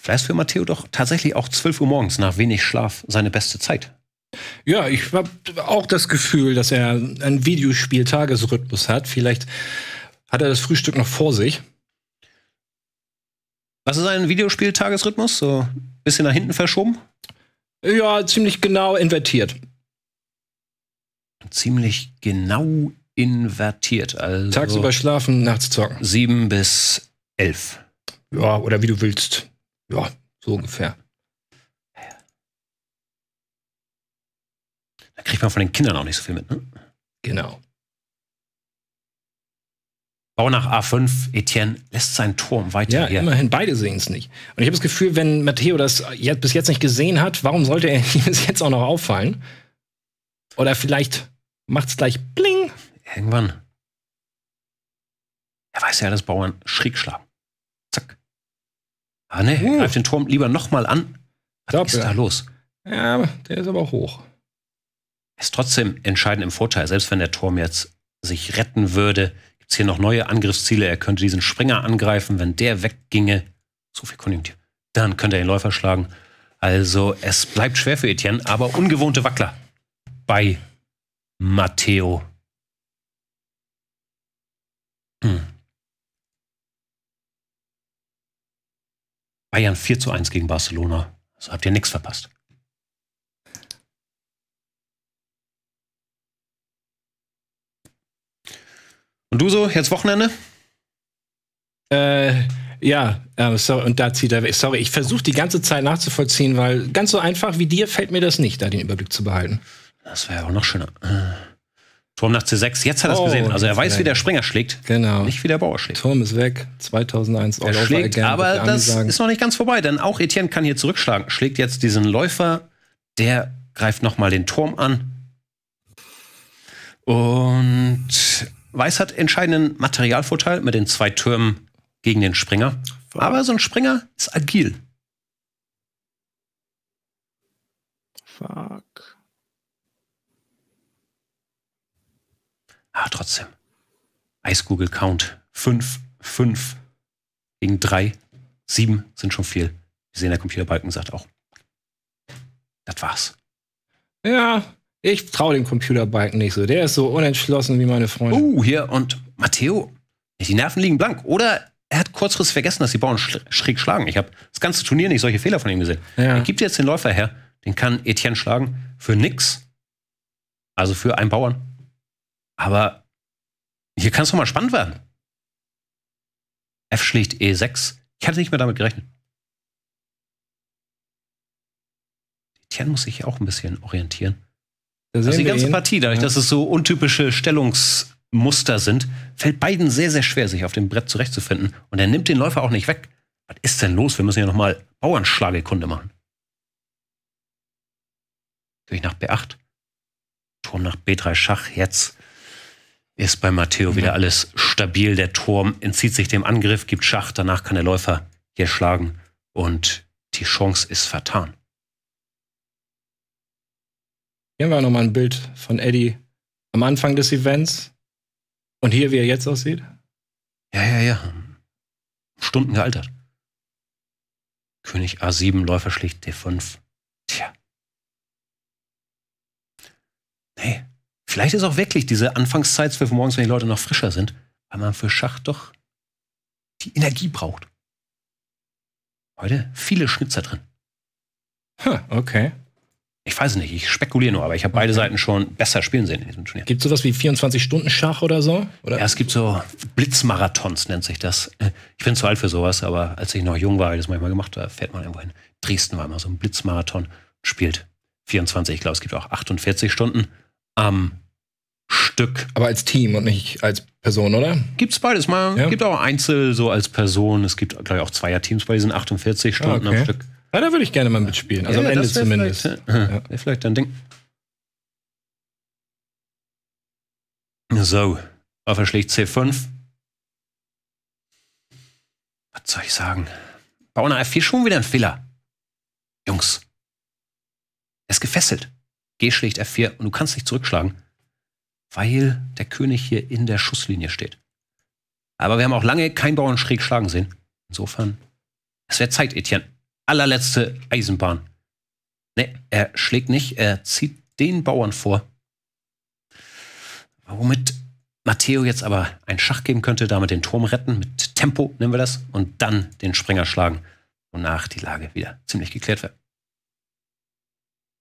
vielleicht ist für Matteo doch tatsächlich auch 12 Uhr morgens nach wenig Schlaf seine beste Zeit. Ja, ich habe auch das Gefühl, dass er einen Videospiel-Tagesrhythmus hat. Vielleicht hat er das Frühstück noch vor sich. Was ist ein Videospiel-Tagesrhythmus? So ein bisschen nach hinten verschoben? Ja, ziemlich genau invertiert. Ziemlich genau invertiert. Also Tagsüber schlafen, nachts zocken. Sieben bis elf. Ja, oder wie du willst. Ja, so ungefähr. Da kriegt man von den Kindern auch nicht so viel mit, ne? Genau. Bau nach A5, Etienne lässt seinen Turm weiter. Ja, hier. immerhin beide sehen es nicht. Und ich habe das Gefühl, wenn Matteo das jetzt, bis jetzt nicht gesehen hat, warum sollte er [LAUGHS] ihm bis jetzt auch noch auffallen? Oder vielleicht macht es gleich bling. Irgendwann. Er weiß ja, dass Bauern schräg schlagen. Ah, ne, uh. greif den Turm lieber nochmal an. Was Doppel. ist da los? Ja, der ist aber hoch. Ist trotzdem entscheidend im Vorteil. Selbst wenn der Turm jetzt sich retten würde, gibt es hier noch neue Angriffsziele. Er könnte diesen Springer angreifen. Wenn der wegginge, so viel Konjunktiv, dann könnte er den Läufer schlagen. Also es bleibt schwer für Etienne, aber ungewohnte Wackler bei Matteo Bayern 4 zu 1 gegen Barcelona. So habt ihr nichts verpasst. Und du so, jetzt Wochenende? Äh, ja, äh, sorry, und da zieht er weg. Sorry, ich versuche die ganze Zeit nachzuvollziehen, weil ganz so einfach wie dir fällt mir das nicht, da den Überblick zu behalten. Das wäre ja auch noch schöner. Äh. Turm nach C6, jetzt hat er es oh, gesehen. Also er weiß, weg. wie der Springer schlägt, genau. nicht wie der Bauer schlägt. Turm ist weg, 2001 all schlägt, schlägt, again, Aber das sagen. ist noch nicht ganz vorbei, denn auch Etienne kann hier zurückschlagen. Schlägt jetzt diesen Läufer, der greift nochmal den Turm an. Und Weiß hat entscheidenden Materialvorteil mit den zwei Türmen gegen den Springer. Aber so ein Springer ist agil. Fuck. Ah, trotzdem. Eiskugel Count. Fünf, fünf gegen drei, sieben sind schon viel. Wir sehen, der Computerbalken sagt auch. Das war's. Ja, ich traue dem Computerbalken nicht so. Der ist so unentschlossen wie meine Freunde. uh, hier und Matteo. Die Nerven liegen blank. Oder er hat kurzfristig vergessen, dass die Bauern sch schräg schlagen. Ich habe das ganze Turnier nicht solche Fehler von ihm gesehen. Ja. Er gibt jetzt den Läufer her. Den kann Etienne schlagen. Für nix. Also für einen Bauern. Aber hier kann es doch mal spannend werden. F schlägt E6. Ich hatte nicht mehr damit gerechnet. Tian muss sich auch ein bisschen orientieren. Also die ganze ihn. Partie, dadurch, ja. dass es so untypische Stellungsmuster sind, fällt beiden sehr, sehr schwer, sich auf dem Brett zurechtzufinden. Und er nimmt den Läufer auch nicht weg. Was ist denn los? Wir müssen ja nochmal Bauernschlagekunde machen. Durch nach B8. Turm nach B3 Schach, jetzt ist bei Matteo mhm. wieder alles stabil. Der Turm entzieht sich dem Angriff, gibt Schach, danach kann der Läufer hier schlagen und die Chance ist vertan. Hier haben wir nochmal ein Bild von Eddie am Anfang des Events und hier, wie er jetzt aussieht. Ja, ja, ja. Stunden gealtert. König A7, Läufer schlicht D5. Tja. Nee, Vielleicht ist auch wirklich diese Anfangszeit, 12 morgens, wenn die Leute noch frischer sind, weil man für Schach doch die Energie braucht. Heute viele Schnitzer drin. Huh, okay. Ich weiß nicht, ich spekuliere nur, aber ich habe beide Seiten schon besser spielen sehen in diesem Turnier. Gibt es sowas wie 24-Stunden-Schach oder so? Oder? Ja, es gibt so Blitzmarathons, nennt sich das. Ich bin zu alt für sowas, aber als ich noch jung war, habe ich das manchmal gemacht, da fährt man irgendwo hin. Dresden war immer so ein Blitzmarathon, spielt 24, ich glaube, es gibt auch 48 Stunden am Stück. Aber als Team und nicht als Person, oder? Gibt's beides mal. Ja. Gibt auch Einzel so als Person. Es gibt, glaube ich, auch Zweierteams bei diesen 48 ah, Stunden ah, okay. am Stück. Ja, da würde ich gerne mal mitspielen. Also ja, am Ende zumindest. Vielleicht, äh, ja. Wäre vielleicht ein Ding. So, Waffe schlägt C5. Was soll ich sagen? Bei einer F4 schon wieder ein Fehler. Jungs. Er ist gefesselt geh schlicht F4 und du kannst nicht zurückschlagen, weil der König hier in der Schusslinie steht. Aber wir haben auch lange keinen Bauern schräg schlagen sehen. Insofern, es wäre Zeit, Etienne. Allerletzte Eisenbahn. Ne, er schlägt nicht, er zieht den Bauern vor. Womit Matteo jetzt aber einen Schach geben könnte, damit den Turm retten, mit Tempo nennen wir das, und dann den Springer schlagen, wonach die Lage wieder ziemlich geklärt wird.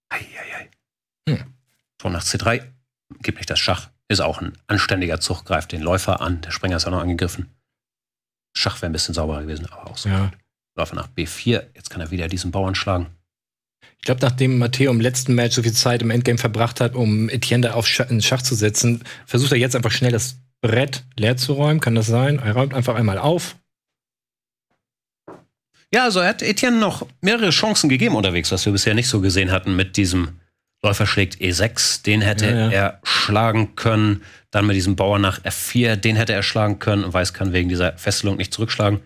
Eieiei. Hm. Schon nach C3 gibt nicht das Schach. Ist auch ein anständiger Zug, greift den Läufer an. Der Springer ist auch noch angegriffen. Schach wäre ein bisschen sauberer gewesen, aber auch so. Ja. Läufer nach B4. Jetzt kann er wieder diesen Bauern schlagen. Ich glaube, nachdem Matteo im letzten Match so viel Zeit im Endgame verbracht hat, um Etienne da auf Sch in Schach zu setzen, versucht er jetzt einfach schnell das Brett leer zu räumen. Kann das sein? Er räumt einfach einmal auf. Ja, also er hat Etienne noch mehrere Chancen gegeben unterwegs, was wir bisher nicht so gesehen hatten mit diesem Läufer schlägt E6, den hätte ja, ja. er schlagen können. Dann mit diesem Bauer nach F4, den hätte er schlagen können und Weiß kann wegen dieser Fesselung nicht zurückschlagen.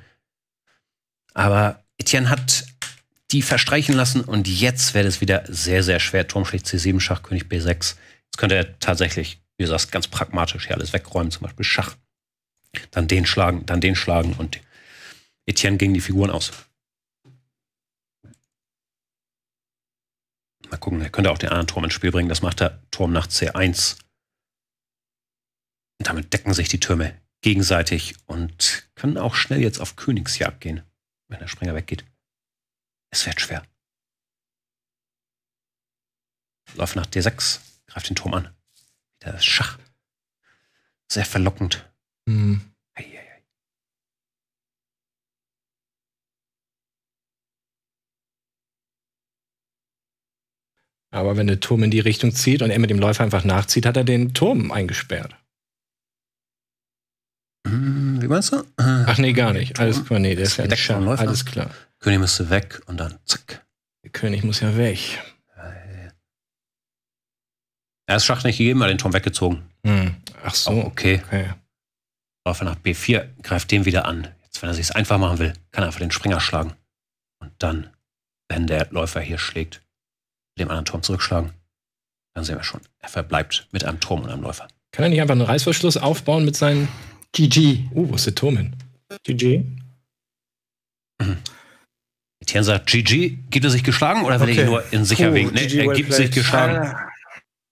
Aber Etienne hat die verstreichen lassen und jetzt wäre es wieder sehr, sehr schwer. Turm schlägt C7, Schach, König B6. Jetzt könnte er tatsächlich, wie du sagst, ganz pragmatisch hier alles wegräumen, zum Beispiel Schach. Dann den schlagen, dann den schlagen und Etienne ging die Figuren aus. Mal gucken, er könnte auch den anderen Turm ins Spiel bringen. Das macht der Turm nach C1. Und damit decken sich die Türme gegenseitig und können auch schnell jetzt auf Königsjagd gehen, wenn der Springer weggeht. Es wird schwer. Läuft nach D6, greift den Turm an. Wieder Schach. Sehr verlockend. Mhm. Ei, ei, Aber wenn der Turm in die Richtung zieht und er mit dem Läufer einfach nachzieht, hat er den Turm eingesperrt. Hm, wie meinst du? Ach nee, gar nicht. Alles klar, nee, der ist ja ein Scham. Alles klar. König müsste weg und dann zack. Der König muss ja weg. Er ist Schacht nicht gegeben, er hat den Turm weggezogen. Hm. Ach so. Auch oh, okay. okay. Läufer nach B4, greift den wieder an. Jetzt, wenn er sich es einfach machen will, kann er einfach den Springer schlagen. Und dann, wenn der Läufer hier schlägt, dem anderen Turm zurückschlagen. Dann sehen wir schon. Er verbleibt mit einem Turm und einem Läufer. Kann er nicht einfach einen Reißverschluss aufbauen mit seinen. GG. Uh, oh, wo ist der Turm hin? GG. Mhm. Tien sagt, GG, gibt er sich geschlagen oder will okay. er nur in sicher cool, wegen? Nee, er gibt sich geschlagen.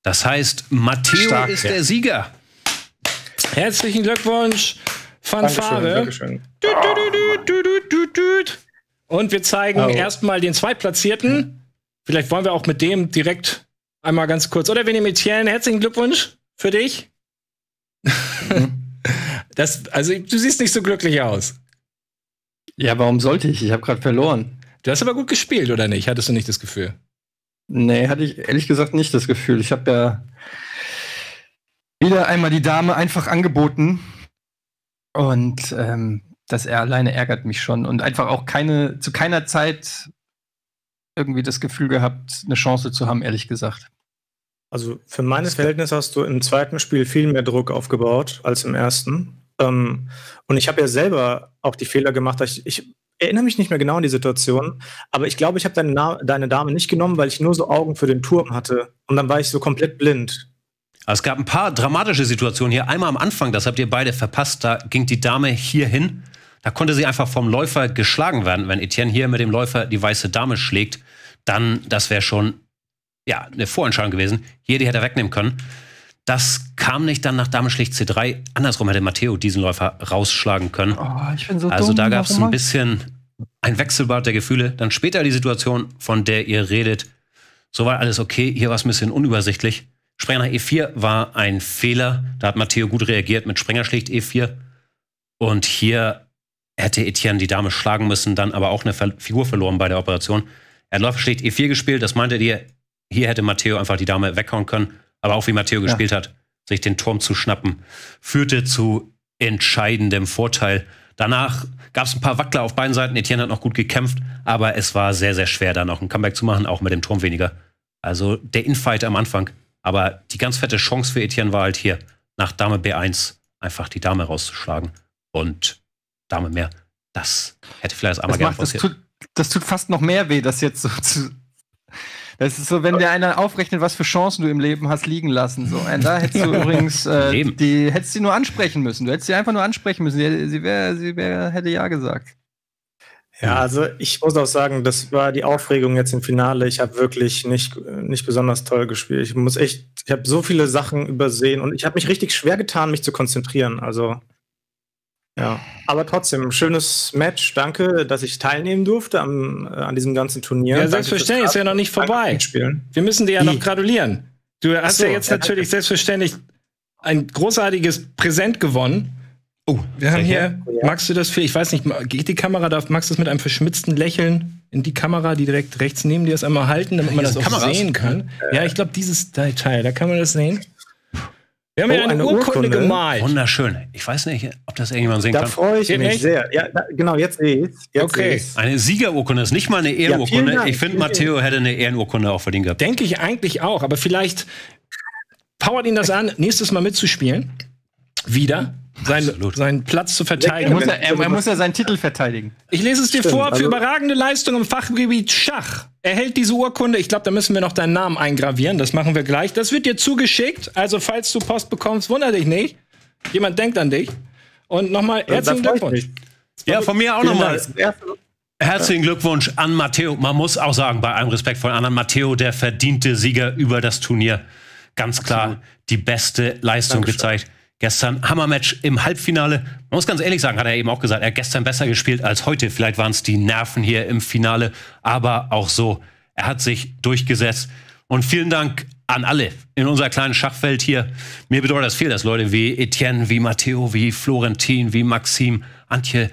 Das heißt, Matteo Stark, ist ja. der Sieger. Herzlichen Glückwunsch. Fanfare. Dankeschön, Dankeschön. Und wir zeigen oh. erstmal den Zweitplatzierten. Vielleicht wollen wir auch mit dem direkt einmal ganz kurz. Oder Winnie Mädchen, herzlichen Glückwunsch für dich. Mhm. [LAUGHS] Das, also, du siehst nicht so glücklich aus. Ja, warum sollte ich? Ich habe gerade verloren. Du hast aber gut gespielt, oder nicht? Hattest du nicht das Gefühl? Nee, hatte ich ehrlich gesagt nicht das Gefühl. Ich habe ja wieder einmal die Dame einfach angeboten. Und ähm, das er alleine ärgert mich schon. Und einfach auch keine, zu keiner Zeit irgendwie das Gefühl gehabt, eine Chance zu haben, ehrlich gesagt. Also für meines Verhältnis hast du im zweiten Spiel viel mehr Druck aufgebaut als im ersten. Ähm, und ich habe ja selber auch die Fehler gemacht. Ich, ich, erinnere mich nicht mehr genau an die Situation, aber ich glaube, ich habe deine, deine, Dame nicht genommen, weil ich nur so Augen für den Turm hatte. Und dann war ich so komplett blind. Also es gab ein paar dramatische Situationen hier. Einmal am Anfang, das habt ihr beide verpasst, da ging die Dame hier hin da konnte sie einfach vom Läufer geschlagen werden. Wenn Etienne hier mit dem Läufer die weiße Dame schlägt, dann, das wäre schon ja, eine Vorentscheidung gewesen. Hier, die hätte er wegnehmen können. Das kam nicht dann nach Dame schlägt C3. Andersrum hätte Matteo diesen Läufer rausschlagen können. Oh, ich bin so also dumm, da gab es ein bisschen ein Wechselbad der Gefühle. Dann später die Situation, von der ihr redet. So war alles okay. Hier war es ein bisschen unübersichtlich. Sprenger nach E4 war ein Fehler. Da hat Matteo gut reagiert mit Sprenger schlägt E4. Und hier hätte Etienne die Dame schlagen müssen, dann aber auch eine Ver Figur verloren bei der Operation. Er hat läuft schlicht E4 gespielt, das meinte ihr, hier hätte Matteo einfach die Dame weghauen können. Aber auch wie Matteo ja. gespielt hat, sich den Turm zu schnappen, führte zu entscheidendem Vorteil. Danach gab es ein paar Wackler auf beiden Seiten. Etienne hat noch gut gekämpft, aber es war sehr, sehr schwer, da noch ein Comeback zu machen, auch mit dem Turm weniger. Also der Infight am Anfang. Aber die ganz fette Chance für Etienne war halt hier, nach Dame B1 einfach die Dame rauszuschlagen. Und Dame mehr. Das hätte vielleicht einmal gerne passiert. Das tut, das tut fast noch mehr weh, das jetzt so zu. Das ist so, wenn dir einer aufrechnet, was für Chancen du im Leben hast liegen lassen. So, und äh, da hättest du [LAUGHS] übrigens, äh, die hättest sie nur ansprechen müssen. Du hättest sie einfach nur ansprechen müssen. Sie, sie, wär, sie wär, hätte ja gesagt. Ja, hm. also ich muss auch sagen, das war die Aufregung jetzt im Finale. Ich habe wirklich nicht, nicht besonders toll gespielt. Ich muss echt, ich habe so viele Sachen übersehen und ich habe mich richtig schwer getan, mich zu konzentrieren. Also ja, aber trotzdem, schönes Match. Danke, dass ich teilnehmen durfte am, äh, an diesem ganzen Turnier. Ja, selbstverständlich, ist ja noch nicht vorbei. Wir müssen dir ja noch gratulieren. Du hast so, ja jetzt natürlich danke. selbstverständlich ein großartiges Präsent gewonnen. Oh, wir haben hier, ja. magst du das für, ich weiß nicht, geht die Kamera, magst du das mit einem verschmitzten Lächeln in die Kamera, die direkt rechts neben dir ist, einmal halten, damit man das auch Kameras. sehen kann? Ja, ich glaube, dieses Teil, da kann man das sehen. Wir haben oh, ja eine, eine Urkunde, Urkunde, gemalt. Wunderschön. Ich weiß nicht, ob das irgendjemand sehen da kann. Da freue ich Geht mich echt? sehr. Ja, da, genau, jetzt sehe ich es. Okay. Seh's. Eine Siegerurkunde ist nicht mal eine Ehrenurkunde. Ja, ich finde, Matteo hätte eine Ehrenurkunde auch verdient gehabt. Denke ich eigentlich auch, aber vielleicht powert ihn das an, nächstes Mal mitzuspielen. Wieder sein, seinen Platz zu verteidigen. Er muss ja, er, er muss ja seinen Titel verteidigen. Ich lese es dir Stimmt, vor, für also überragende Leistung im Fachgebiet Schach. Erhält diese Urkunde, ich glaube, da müssen wir noch deinen Namen eingravieren, das machen wir gleich. Das wird dir zugeschickt, also falls du Post bekommst, wundere dich nicht. Jemand denkt an dich. Und nochmal herzlichen Glückwunsch. Ja, von mir auch nochmal. Herzlichen Glückwunsch an Matteo. Man muss auch sagen, bei allem Respekt von anderen, Matteo, der verdiente Sieger über das Turnier. Ganz klar Absolut. die beste Leistung Dankeschön. gezeigt. Gestern Hammermatch im Halbfinale. Man muss ganz ehrlich sagen, hat er eben auch gesagt, er hat gestern besser gespielt als heute. Vielleicht waren es die Nerven hier im Finale, aber auch so. Er hat sich durchgesetzt. Und vielen Dank an alle in unserer kleinen Schachwelt hier. Mir bedeutet das viel, dass Leute wie Etienne, wie Matteo, wie Florentin, wie Maxim, Antje,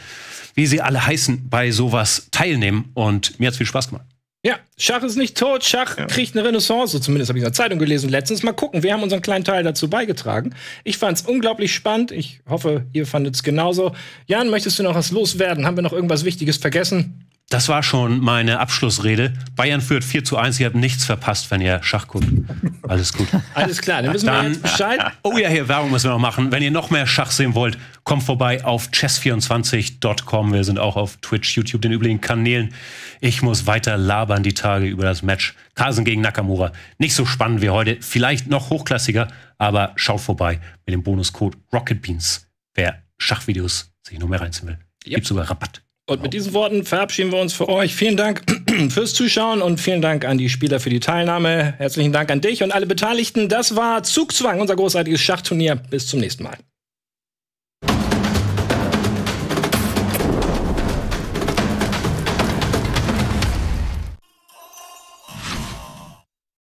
wie sie alle heißen, bei sowas teilnehmen. Und mir hat es viel Spaß gemacht. Ja, Schach ist nicht tot, Schach ja. kriegt eine Renaissance, zumindest habe ich in der Zeitung gelesen letztens. Mal gucken, wir haben unseren kleinen Teil dazu beigetragen. Ich fand es unglaublich spannend, ich hoffe, ihr fandet es genauso. Jan, möchtest du noch was loswerden? Haben wir noch irgendwas Wichtiges vergessen? Das war schon meine Abschlussrede. Bayern führt 4 zu 1. Ihr habt nichts verpasst, wenn ihr Schach guckt. Alles gut. [LAUGHS] Alles klar, dann müssen wir dann, jetzt Bescheid. Oh ja, hier, Werbung müssen wir noch machen. Wenn ihr noch mehr Schach sehen wollt, kommt vorbei auf chess24.com. Wir sind auch auf Twitch, YouTube, den üblichen Kanälen. Ich muss weiter labern die Tage über das Match. Carlsen gegen Nakamura. Nicht so spannend wie heute. Vielleicht noch hochklassiger, aber schaut vorbei mit dem Bonuscode Rocket Beans. Wer Schachvideos sich noch mehr reinziehen will, yep. gibt sogar Rabatt. Und mit diesen Worten verabschieden wir uns für euch. Vielen Dank [CLEARS THROAT] fürs Zuschauen und vielen Dank an die Spieler für die Teilnahme. Herzlichen Dank an dich und alle Beteiligten. Das war Zugzwang, unser großartiges Schachturnier. Bis zum nächsten Mal.